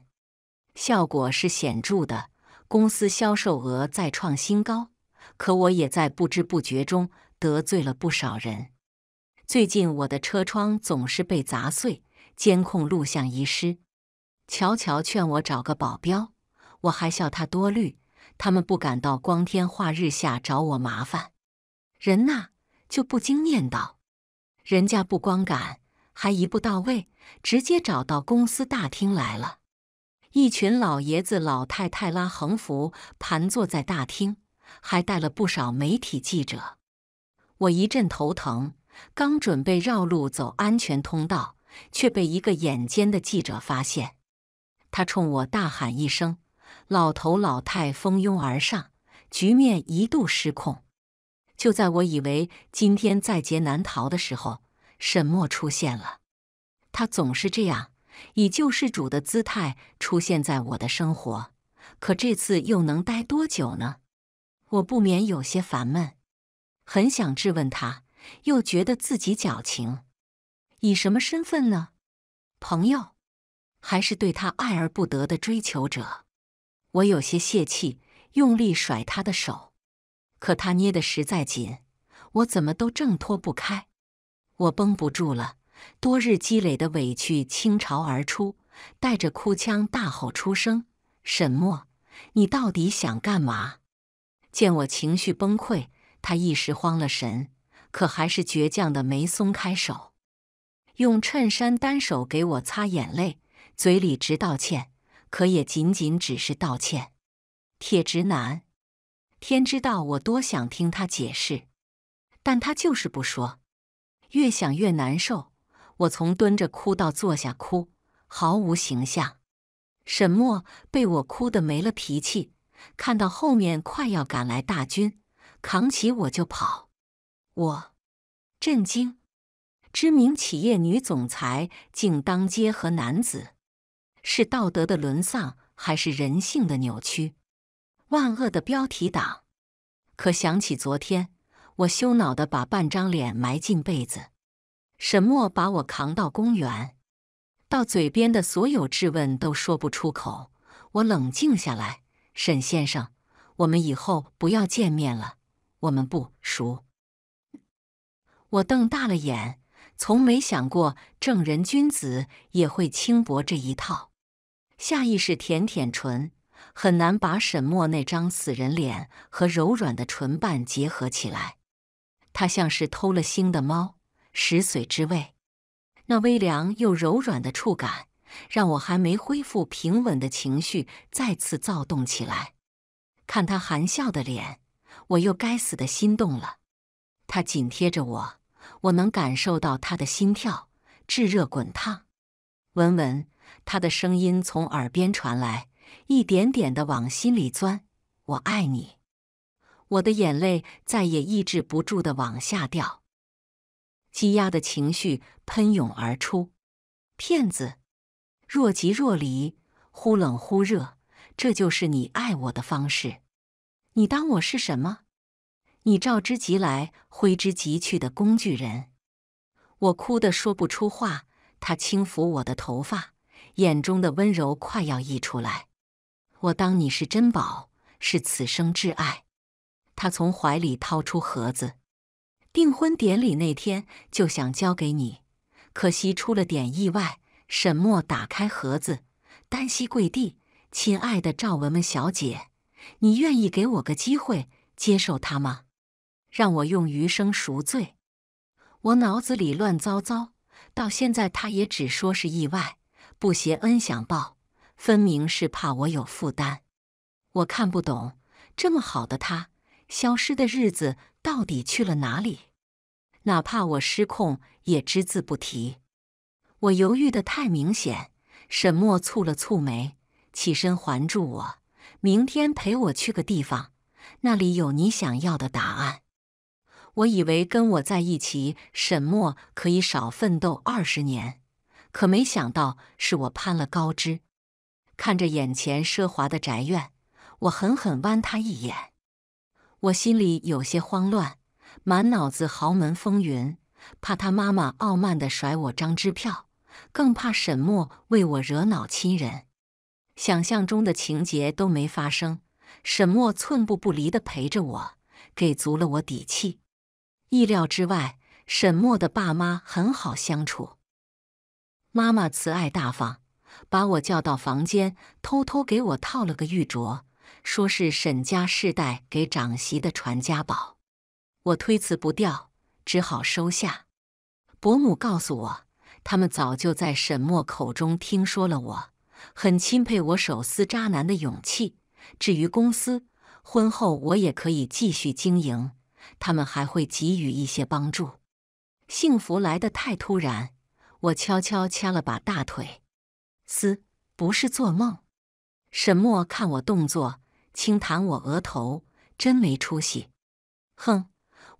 效果是显著的，公司销售额再创新高。可我也在不知不觉中得罪了不少人。最近我的车窗总是被砸碎，监控录像遗失。乔乔劝我找个保镖，我还笑他多虑。他们不敢到光天化日下找我麻烦。人呐，就不经念叨。人家不光敢，还一步到位，直接找到公司大厅来了。一群老爷子老太太拉横幅，盘坐在大厅，还带了不少媒体记者。我一阵头疼，刚准备绕路走安全通道，却被一个眼尖的记者发现。他冲我大喊一声，老头老太蜂拥而上，局面一度失控。就在我以为今天在劫难逃的时候，沈墨出现了。他总是这样，以救世主的姿态出现在我的生活。可这次又能待多久呢？我不免有些烦闷，很想质问他，又觉得自己矫情。以什么身份呢？朋友，还是对他爱而不得的追求者？我有些泄气，用力甩他的手。可他捏得实在紧，我怎么都挣脱不开，我绷不住了，多日积累的委屈倾巢而出，带着哭腔大吼出声：“沈默，你到底想干嘛？”见我情绪崩溃，他一时慌了神，可还是倔强的没松开手，用衬衫单手给我擦眼泪，嘴里直道歉，可也仅仅只是道歉。铁直男。天知道我多想听他解释，但他就是不说。越想越难受，我从蹲着哭到坐下哭，毫无形象。沈墨被我哭的没了脾气，看到后面快要赶来大军，扛起我就跑。我震惊：知名企业女总裁竟当街和男子，是道德的沦丧还是人性的扭曲？万恶的标题党！可想起昨天，我羞恼的把半张脸埋进被子。沈墨把我扛到公园，到嘴边的所有质问都说不出口。我冷静下来，沈先生，我们以后不要见面了。我们不熟。我瞪大了眼，从没想过正人君子也会轻薄这一套。下意识舔舔唇。很难把沈墨那张死人脸和柔软的唇瓣结合起来，他像是偷了腥的猫，食髓之味。那微凉又柔软的触感，让我还没恢复平稳的情绪再次躁动起来。看他含笑的脸，我又该死的心动了。他紧贴着我，我能感受到他的心跳，炙热滚烫。文文，他的声音从耳边传来。一点点的往心里钻，我爱你。我的眼泪再也抑制不住的往下掉，积压的情绪喷涌而出。骗子，若即若离，忽冷忽热，这就是你爱我的方式？你当我是什么？你召之即来，挥之即去的工具人？我哭得说不出话，他轻抚我的头发，眼中的温柔快要溢出来。我当你是珍宝，是此生挚爱。他从怀里掏出盒子，订婚典礼那天就想交给你，可惜出了点意外。沈默打开盒子，单膝跪地：“亲爱的赵雯雯小姐，你愿意给我个机会接受他吗？让我用余生赎罪。”我脑子里乱糟糟，到现在他也只说是意外，不嫌恩想报。分明是怕我有负担，我看不懂这么好的他消失的日子到底去了哪里？哪怕我失控也只字不提。我犹豫的太明显，沈墨蹙了蹙眉，起身环住我：“明天陪我去个地方，那里有你想要的答案。”我以为跟我在一起，沈墨可以少奋斗二十年，可没想到是我攀了高枝。看着眼前奢华的宅院，我狠狠剜他一眼。我心里有些慌乱，满脑子豪门风云，怕他妈妈傲慢地甩我张支票，更怕沈墨为我惹恼亲人。想象中的情节都没发生，沈墨寸步不离地陪着我，给足了我底气。意料之外，沈墨的爸妈很好相处，妈妈慈爱大方。把我叫到房间，偷偷给我套了个玉镯，说是沈家世代给长媳的传家宝。我推辞不掉，只好收下。伯母告诉我，他们早就在沈墨口中听说了我，很钦佩我手撕渣男的勇气。至于公司，婚后我也可以继续经营，他们还会给予一些帮助。幸福来得太突然，我悄悄掐了把大腿。嘶，不是做梦。沈墨看我动作，轻弹我额头，真没出息。哼，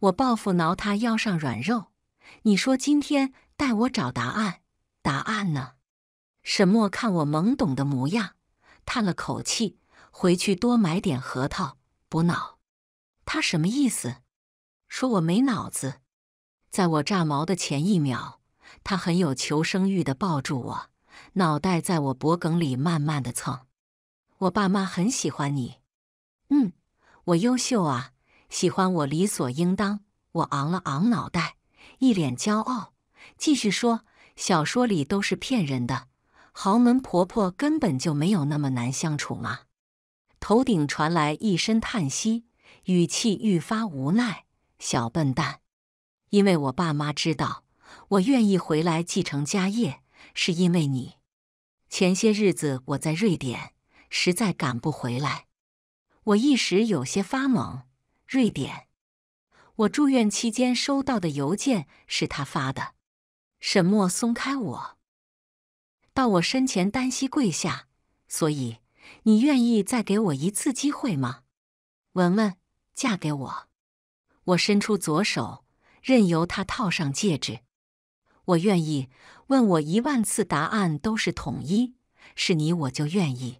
我报复挠他腰上软肉。你说今天带我找答案，答案呢？沈墨看我懵懂的模样，叹了口气，回去多买点核桃补脑。他什么意思？说我没脑子？在我炸毛的前一秒，他很有求生欲的抱住我。脑袋在我脖梗里慢慢的蹭，我爸妈很喜欢你，嗯，我优秀啊，喜欢我理所应当。我昂了昂脑袋，一脸骄傲，继续说：小说里都是骗人的，豪门婆婆根本就没有那么难相处嘛。头顶传来一声叹息，语气愈发无奈：小笨蛋，因为我爸妈知道我愿意回来继承家业。是因为你，前些日子我在瑞典，实在赶不回来，我一时有些发懵。瑞典，我住院期间收到的邮件是他发的。沈墨松开我，到我身前单膝跪下，所以你愿意再给我一次机会吗？文文，嫁给我！我伸出左手，任由他套上戒指。我愿意，问我一万次，答案都是统一，是你，我就愿意。